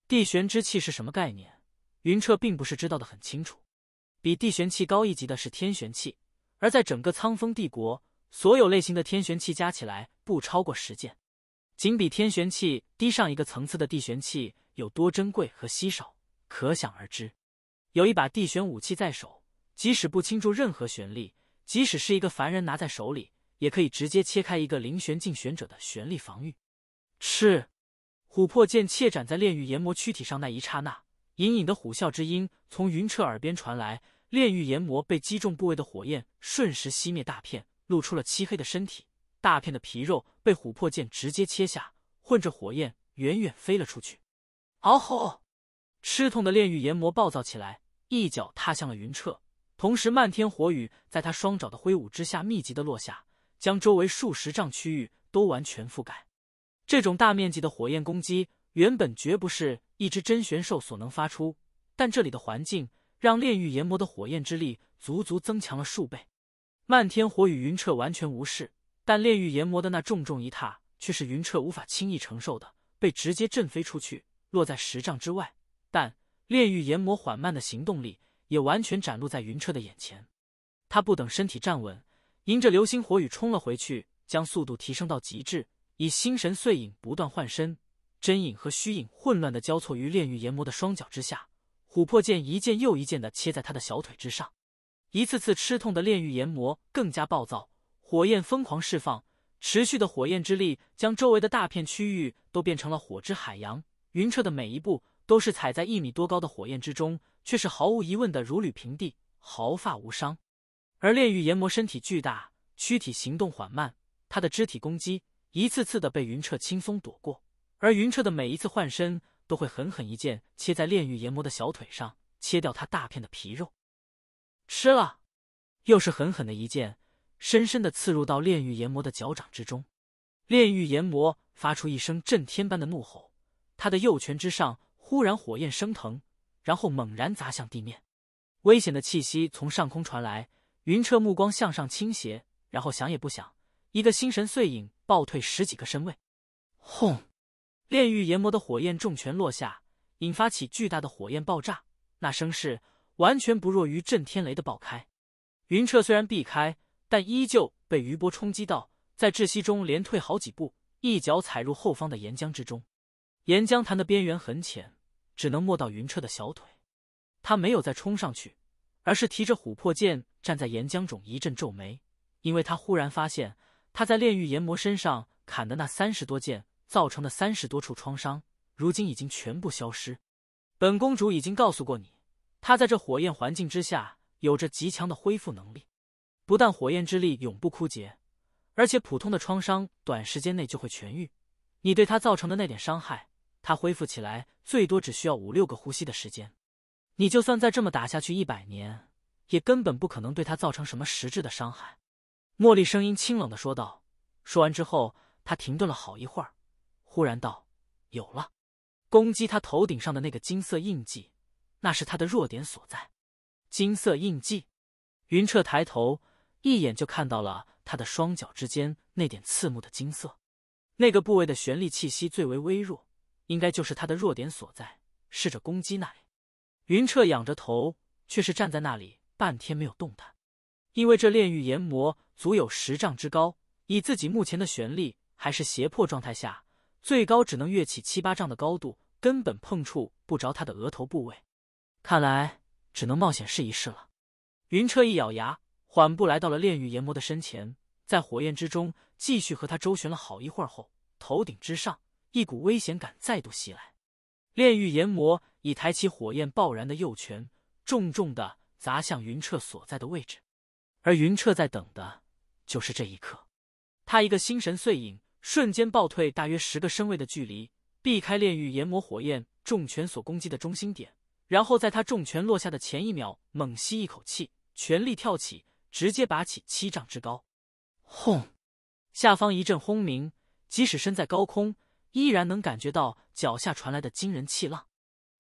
地玄之气是什么概念？云彻并不是知道的很清楚。比地玄器高一级的是天玄器，而在整个苍风帝国，所有类型的天玄器加起来不超过十件。仅比天玄器低上一个层次的地玄器有多珍贵和稀少，可想而知。有一把地玄武器在手，即使不倾注任何玄力，即使是一个凡人拿在手里，也可以直接切开一个灵玄境玄者的玄力防御。吃。琥珀剑切斩在炼狱炎魔躯体上那一刹那，隐隐的虎啸之音从云彻耳边传来。炼狱炎魔被击中部位的火焰瞬时熄灭大片，露出了漆黑的身体。大片的皮肉被琥珀剑直接切下，混着火焰远远飞了出去。嗷吼！吃痛的炼狱炎魔暴躁起来，一脚踏向了云彻。同时，漫天火雨在他双爪的挥舞之下密集的落下，将周围数十丈区域都完全覆盖。这种大面积的火焰攻击原本绝不是一只真玄兽所能发出，但这里的环境让炼狱炎魔的火焰之力足足增强了数倍。漫天火雨，云彻完全无视，但炼狱炎魔的那重重一踏却是云彻无法轻易承受的，被直接震飞出去，落在十丈之外。但炼狱炎魔缓慢的行动力。也完全展露在云彻的眼前，他不等身体站稳，迎着流星火雨冲了回去，将速度提升到极致，以心神碎影不断换身，真影和虚影混乱的交错于炼狱炎魔的双脚之下，琥珀剑一剑又一剑的切在他的小腿之上，一次次吃痛的炼狱炎魔更加暴躁，火焰疯狂释放，持续的火焰之力将周围的大片区域都变成了火之海洋，云彻的每一步。都是踩在一米多高的火焰之中，却是毫无疑问的如履平地，毫发无伤。而炼狱炎魔身体巨大，躯体行动缓慢，他的肢体攻击一次次的被云彻轻松躲过。而云彻的每一次换身，都会狠狠一剑切在炼狱炎魔的小腿上，切掉他大片的皮肉。吃了，又是狠狠的一剑，深深的刺入到炼狱炎魔的脚掌之中。炼狱炎魔发出一声震天般的怒吼，他的右拳之上。忽然火焰升腾，然后猛然砸向地面，危险的气息从上空传来。云彻目光向上倾斜，然后想也不想，一个心神碎影暴退十几个身位。轰！炼狱炎魔的火焰重拳落下，引发起巨大的火焰爆炸，那声势完全不弱于震天雷的爆开。云彻虽然避开，但依旧被余波冲击到，在窒息中连退好几步，一脚踩入后方的岩浆之中。岩浆潭的边缘很浅。只能没到云彻的小腿，他没有再冲上去，而是提着琥珀剑站在岩浆中一阵皱眉，因为他忽然发现，他在炼狱炎魔身上砍的那三十多剑造成的三十多处创伤，如今已经全部消失。本公主已经告诉过你，她在这火焰环境之下有着极强的恢复能力，不但火焰之力永不枯竭，而且普通的创伤短时间内就会痊愈。你对她造成的那点伤害。他恢复起来最多只需要五六个呼吸的时间，你就算再这么打下去一百年，也根本不可能对他造成什么实质的伤害。”茉莉声音清冷的说道。说完之后，他停顿了好一会儿，忽然道：“有了，攻击他头顶上的那个金色印记，那是他的弱点所在。”金色印记，云彻抬头一眼就看到了他的双脚之间那点刺目的金色，那个部位的玄力气息最为微弱。应该就是他的弱点所在，试着攻击那里。云彻仰着头，却是站在那里半天没有动弹，因为这炼狱炎魔足有十丈之高，以自己目前的玄力，还是胁迫状态下，最高只能跃起七八丈的高度，根本碰触不着他的额头部位。看来只能冒险试一试了。云彻一咬牙，缓步来到了炼狱炎魔的身前，在火焰之中继续和他周旋了好一会儿后，头顶之上。一股危险感再度袭来，炼狱炎魔已抬起火焰爆燃的右拳，重重的砸向云彻所在的位置。而云彻在等的就是这一刻，他一个心神碎影，瞬间暴退大约十个身位的距离，避开炼狱炎魔火焰重拳所攻击的中心点，然后在他重拳落下的前一秒，猛吸一口气，全力跳起，直接拔起七丈之高。轰，下方一阵轰鸣，即使身在高空。依然能感觉到脚下传来的惊人气浪，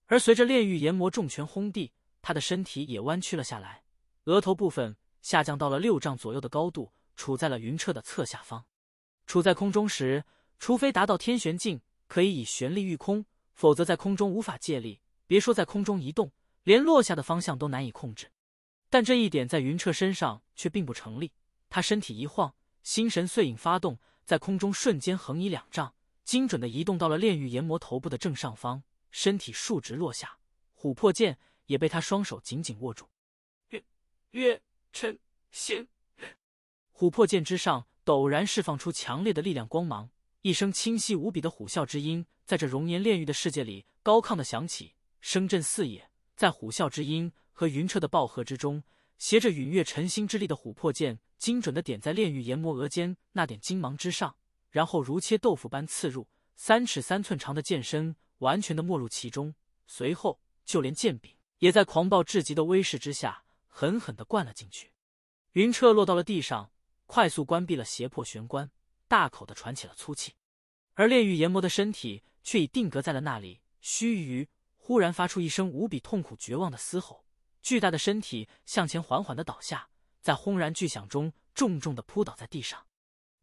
而随着炼狱炎魔重拳轰地，他的身体也弯曲了下来，额头部分下降到了六丈左右的高度，处在了云彻的侧下方。处在空中时，除非达到天玄境，可以以玄力御空，否则在空中无法借力，别说在空中移动，连落下的方向都难以控制。但这一点在云彻身上却并不成立，他身体一晃，心神碎影发动，在空中瞬间横移两丈。精准的移动到了炼狱炎魔头部的正上方，身体竖直落下，琥珀剑也被他双手紧紧握住。月月辰星，琥珀剑之上陡然释放出强烈的力量光芒，一声清晰无比的虎啸之音在这熔岩炼狱的世界里高亢的响起，声震四野。在虎啸之音和云彻的爆合之中，携着陨月晨星之力的琥珀剑精准的点在炼狱炎魔额间那点金芒之上。然后如切豆腐般刺入，三尺三寸长的剑身完全的没入其中，随后就连剑柄也在狂暴至极的威势之下狠狠的灌了进去。云彻落到了地上，快速关闭了胁迫玄关，大口的喘起了粗气，而炼狱炎魔的身体却已定格在了那里。须臾，忽然发出一声无比痛苦绝望的嘶吼，巨大的身体向前缓缓的倒下，在轰然巨响中重重的扑倒在地上。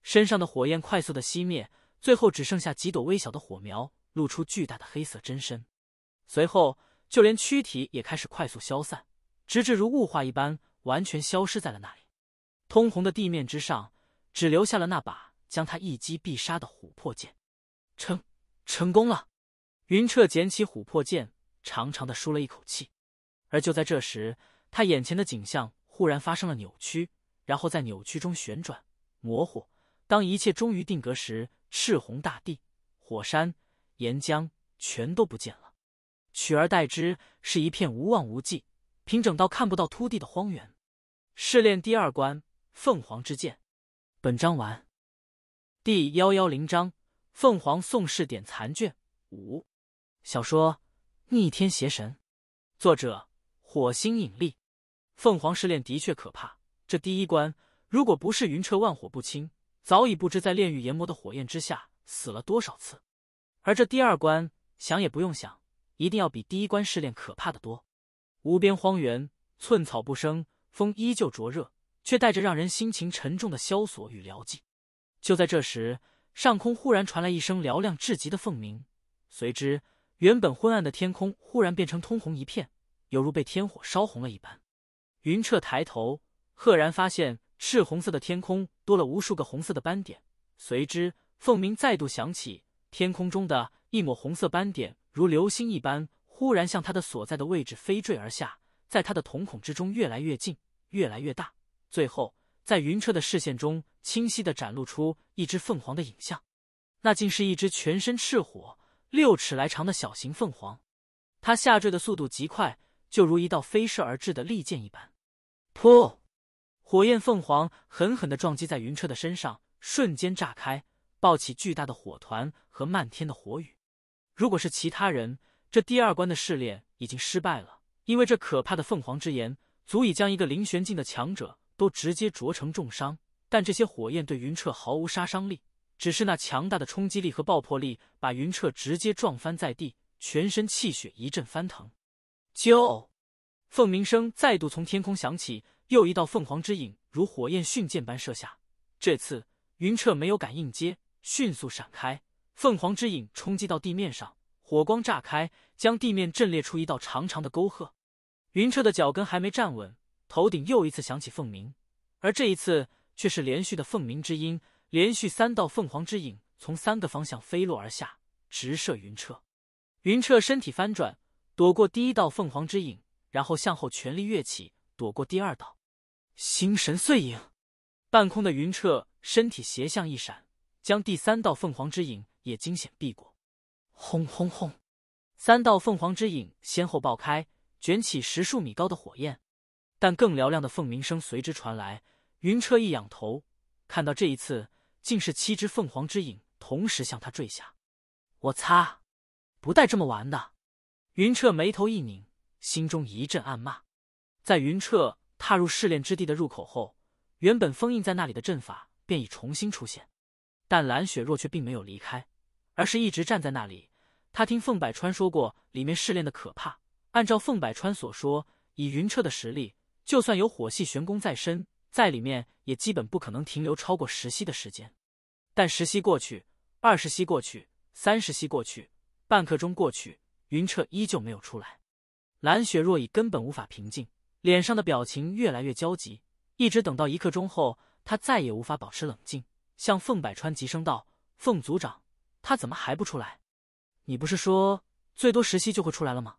身上的火焰快速的熄灭，最后只剩下几朵微小的火苗，露出巨大的黑色真身。随后，就连躯体也开始快速消散，直至如雾化一般完全消失在了那里。通红的地面之上，只留下了那把将他一击必杀的琥珀剑。成，成功了！云彻捡起琥珀剑，长长的舒了一口气。而就在这时，他眼前的景象忽然发生了扭曲，然后在扭曲中旋转、模糊。当一切终于定格时，赤红大地、火山、岩浆全都不见了，取而代之是一片无望无际、平整到看不到秃地的荒原。试炼第二关：凤凰之剑。本章完。第幺幺零章：凤凰宋氏点残卷五。小说《逆天邪神》，作者：火星引力。凤凰试炼的确可怕，这第一关，如果不是云彻万火不侵。早已不知在炼狱研磨的火焰之下死了多少次，而这第二关想也不用想，一定要比第一关试炼可怕的多。无边荒原，寸草不生，风依旧灼热，却带着让人心情沉重的萧索与寥寂。就在这时，上空忽然传来一声嘹亮至极的凤鸣，随之，原本昏暗的天空忽然变成通红一片，犹如被天火烧红了一般。云彻抬头，赫然发现。赤红色的天空多了无数个红色的斑点，随之凤鸣再度响起。天空中的一抹红色斑点如流星一般，忽然向他的所在的位置飞坠而下，在他的瞳孔之中越来越近，越来越大，最后在云澈的视线中清晰的展露出一只凤凰的影像。那竟是一只全身赤火、六尺来长的小型凤凰。它下坠的速度极快，就如一道飞射而至的利剑一般，噗！火焰凤凰狠狠的撞击在云彻的身上，瞬间炸开，爆起巨大的火团和漫天的火雨。如果是其他人，这第二关的试炼已经失败了，因为这可怕的凤凰之炎足以将一个灵玄境的强者都直接灼成重伤。但这些火焰对云彻毫无杀伤力，只是那强大的冲击力和爆破力把云彻直接撞翻在地，全身气血一阵翻腾。啾，凤鸣声再度从天空响起。又一道凤凰之影如火焰迅箭般射下，这次云彻没有敢硬接，迅速闪开。凤凰之影冲击到地面上，火光炸开，将地面震裂出一道长长的沟壑。云彻的脚跟还没站稳，头顶又一次响起凤鸣，而这一次却是连续的凤鸣之音，连续三道凤凰之影从三个方向飞落而下，直射云彻。云彻身体翻转，躲过第一道凤凰之影，然后向后全力跃起，躲过第二道。星神碎影，半空的云彻身体斜向一闪，将第三道凤凰之影也惊险避过。轰轰轰，三道凤凰之影先后爆开，卷起十数米高的火焰。但更嘹亮的凤鸣声随之传来。云彻一仰头，看到这一次竟是七只凤凰之影同时向他坠下。我擦，不带这么玩的！云彻眉头一拧，心中一阵暗骂。在云彻。踏入试炼之地的入口后，原本封印在那里的阵法便已重新出现，但蓝雪若却并没有离开，而是一直站在那里。他听凤百川说过，里面试炼的可怕。按照凤百川所说，以云彻的实力，就算有火系玄功在身，在里面也基本不可能停留超过十息的时间。但十息过去，二十息过去，三十息过去，半刻钟过去，云彻依旧没有出来。蓝雪若已根本无法平静。脸上的表情越来越焦急，一直等到一刻钟后，他再也无法保持冷静，向凤百川急声道：“凤族长，他怎么还不出来？你不是说最多十息就会出来了吗？”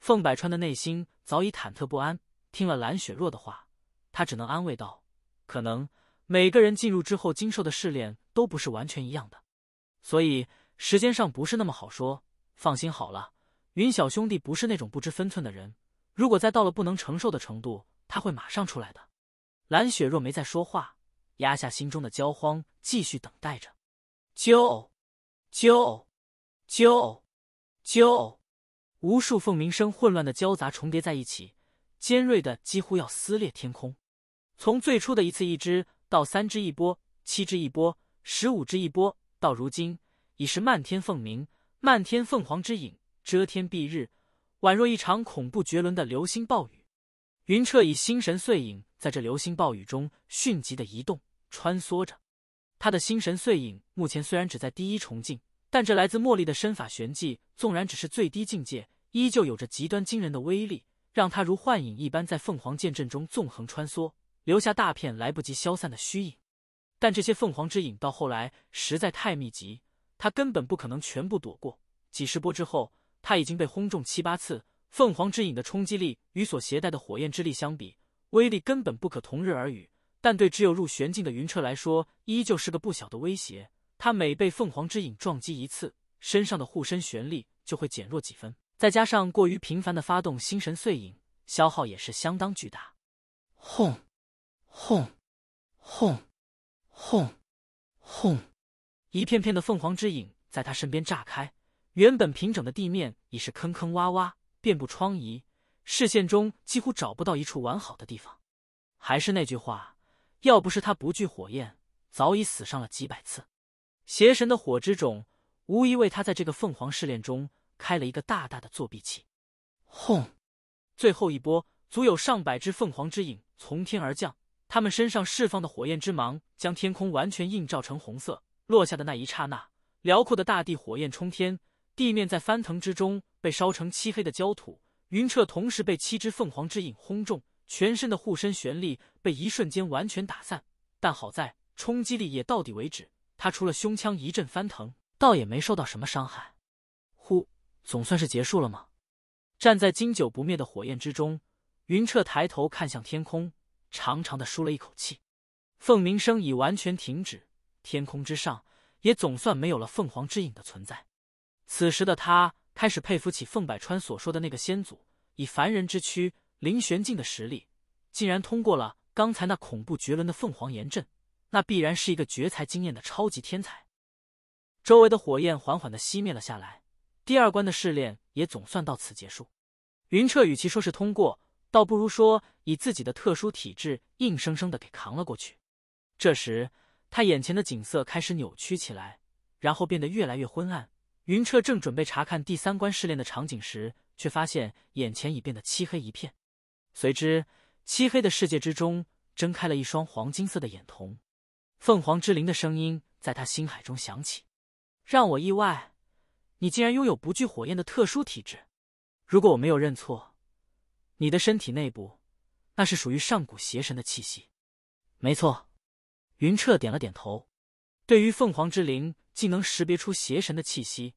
凤百川的内心早已忐忑不安，听了蓝雪若的话，他只能安慰道：“可能每个人进入之后经受的试炼都不是完全一样的，所以时间上不是那么好说。放心好了，云小兄弟不是那种不知分寸的人。”如果再到了不能承受的程度，他会马上出来的。蓝雪若没再说话，压下心中的焦慌，继续等待着。啾，啾，啾，啾，无数凤鸣声混乱的交杂重叠在一起，尖锐的几乎要撕裂天空。从最初的一次一只，到三只一波，七只一波，十五只一波，到如今已是漫天凤鸣，漫天凤凰之影，遮天蔽日。宛若一场恐怖绝伦的流星暴雨，云彻以星神碎影在这流星暴雨中迅疾的移动穿梭着。他的星神碎影目前虽然只在第一重境，但这来自茉莉的身法玄技，纵然只是最低境界，依旧有着极端惊人的威力，让他如幻影一般在凤凰剑阵中纵横穿梭，留下大片来不及消散的虚影。但这些凤凰之影到后来实在太密集，他根本不可能全部躲过。几十波之后。他已经被轰中七八次，凤凰之影的冲击力与所携带的火焰之力相比，威力根本不可同日而语。但对只有入玄境的云彻来说，依旧是个不小的威胁。他每被凤凰之影撞击一次，身上的护身玄力就会减弱几分，再加上过于频繁的发动心神碎影，消耗也是相当巨大。轰！轰！轰！轰！轰！一片片的凤凰之影在他身边炸开。原本平整的地面已是坑坑洼洼，遍布疮痍，视线中几乎找不到一处完好的地方。还是那句话，要不是他不惧火焰，早已死上了几百次。邪神的火之种无疑为他在这个凤凰试炼中开了一个大大的作弊器。轰！最后一波，足有上百只凤凰之影从天而降，他们身上释放的火焰之芒将天空完全映照成红色。落下的那一刹那，辽阔的大地火焰冲天。地面在翻腾之中被烧成漆黑的焦土，云彻同时被七只凤凰之影轰中，全身的护身玄力被一瞬间完全打散，但好在冲击力也到底为止，他除了胸腔一阵翻腾，倒也没受到什么伤害。呼，总算是结束了吗？站在经久不灭的火焰之中，云彻抬头看向天空，长长的舒了一口气。凤鸣声已完全停止，天空之上也总算没有了凤凰之影的存在。此时的他开始佩服起凤百川所说的那个先祖，以凡人之躯，灵玄境的实力，竟然通过了刚才那恐怖绝伦的凤凰炎阵，那必然是一个绝才惊艳的超级天才。周围的火焰缓缓的熄灭了下来，第二关的试炼也总算到此结束。云彻与其说是通过，倒不如说以自己的特殊体质硬生生的给扛了过去。这时，他眼前的景色开始扭曲起来，然后变得越来越昏暗。云彻正准备查看第三关试炼的场景时，却发现眼前已变得漆黑一片。随之，漆黑的世界之中睁开了一双黄金色的眼瞳，凤凰之灵的声音在他心海中响起：“让我意外，你竟然拥有不惧火焰的特殊体质。如果我没有认错，你的身体内部，那是属于上古邪神的气息。”没错，云彻点了点头。对于凤凰之灵竟能识别出邪神的气息，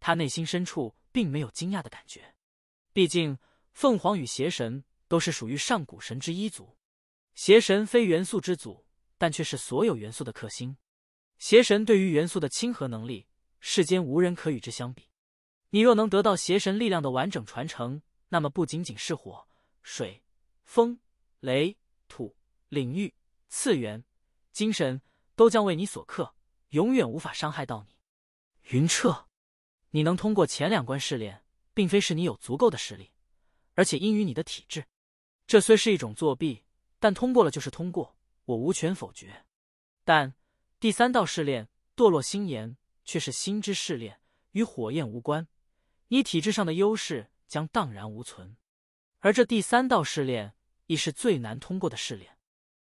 他内心深处并没有惊讶的感觉。毕竟，凤凰与邪神都是属于上古神之一族。邪神非元素之祖，但却是所有元素的克星。邪神对于元素的亲和能力，世间无人可与之相比。你若能得到邪神力量的完整传承，那么不仅仅是火、水、风、雷、土领域、次元、精神。都将为你所克，永远无法伤害到你，云彻。你能通过前两关试炼，并非是你有足够的实力，而且因于你的体质。这虽是一种作弊，但通过了就是通过，我无权否决。但第三道试炼——堕落心炎，却是心之试炼，与火焰无关。你体质上的优势将荡然无存，而这第三道试炼亦是最难通过的试炼。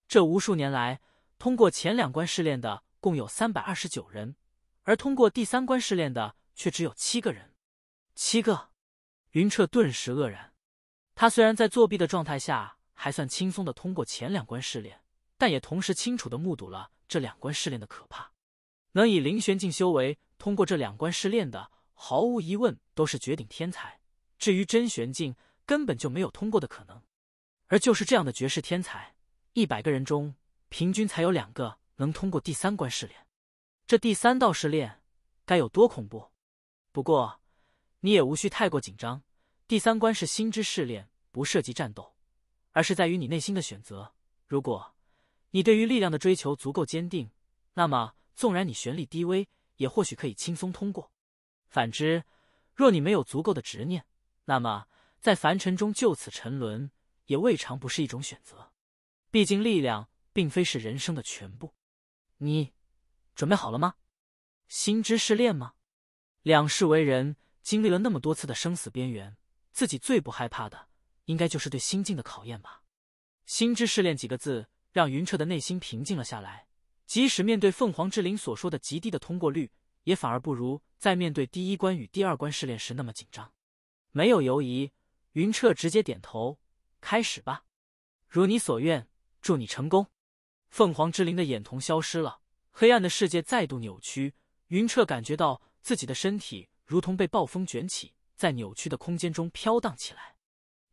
这无数年来，通过前两关试炼的共有三百二十九人，而通过第三关试炼的却只有七个人。七个，云彻顿时愕然。他虽然在作弊的状态下还算轻松的通过前两关试炼，但也同时清楚的目睹了这两关试炼的可怕。能以灵玄境修为通过这两关试炼的，毫无疑问都是绝顶天才。至于真玄境，根本就没有通过的可能。而就是这样的绝世天才，一百个人中。平均才有两个能通过第三关试炼，这第三道试炼该有多恐怖？不过你也无需太过紧张，第三关是心之试炼，不涉及战斗，而是在于你内心的选择。如果你对于力量的追求足够坚定，那么纵然你玄力低微，也或许可以轻松通过。反之，若你没有足够的执念，那么在凡尘中就此沉沦，也未尝不是一种选择。毕竟力量。并非是人生的全部，你准备好了吗？心之试炼吗？两世为人，经历了那么多次的生死边缘，自己最不害怕的，应该就是对心境的考验吧。心之试炼几个字，让云彻的内心平静了下来。即使面对凤凰之灵所说的极低的通过率，也反而不如在面对第一关与第二关试炼时那么紧张。没有犹疑，云彻直接点头：“开始吧。”如你所愿，祝你成功。凤凰之灵的眼瞳消失了，黑暗的世界再度扭曲。云彻感觉到自己的身体如同被暴风卷起，在扭曲的空间中飘荡起来。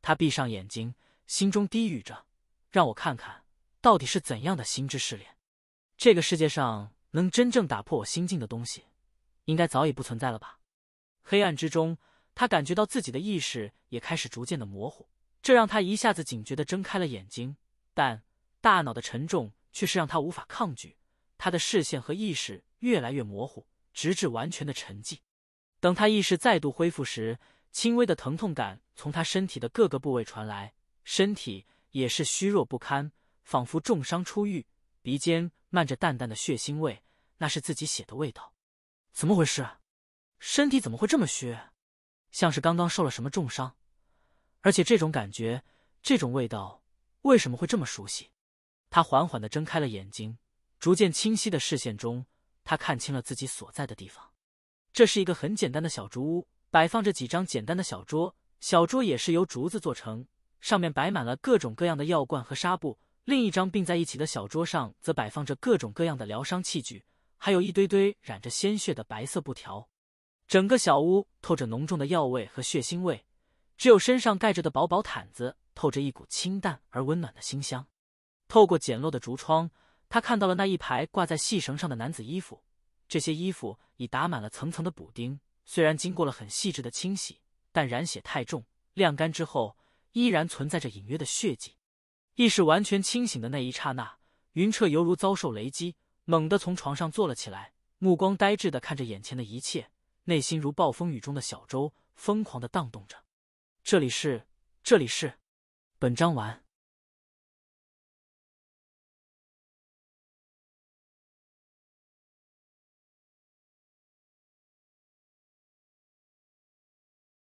他闭上眼睛，心中低语着：“让我看看，到底是怎样的心之试炼。这个世界上能真正打破我心境的东西，应该早已不存在了吧？”黑暗之中，他感觉到自己的意识也开始逐渐的模糊，这让他一下子警觉地睁开了眼睛，但大脑的沉重。却是让他无法抗拒，他的视线和意识越来越模糊，直至完全的沉寂。等他意识再度恢复时，轻微的疼痛感从他身体的各个部位传来，身体也是虚弱不堪，仿佛重伤初愈。鼻尖漫着淡淡的血腥味，那是自己血的味道。怎么回事？身体怎么会这么虚？像是刚刚受了什么重伤。而且这种感觉，这种味道，为什么会这么熟悉？他缓缓地睁开了眼睛，逐渐清晰的视线中，他看清了自己所在的地方。这是一个很简单的小竹屋，摆放着几张简单的小桌，小桌也是由竹子做成，上面摆满了各种各样的药罐和纱布。另一张并在一起的小桌上，则摆放着各种各样的疗伤器具，还有一堆堆染着鲜血的白色布条。整个小屋透着浓重的药味和血腥味，只有身上盖着的薄薄毯子透着一股清淡而温暖的馨香。透过简陋的竹窗，他看到了那一排挂在细绳上的男子衣服。这些衣服已打满了层层的补丁，虽然经过了很细致的清洗，但染血太重，晾干之后依然存在着隐约的血迹。意识完全清醒的那一刹那，云彻犹如遭受雷击，猛地从床上坐了起来，目光呆滞的看着眼前的一切，内心如暴风雨中的小舟，疯狂的荡动着。这里是，这里是。本章完。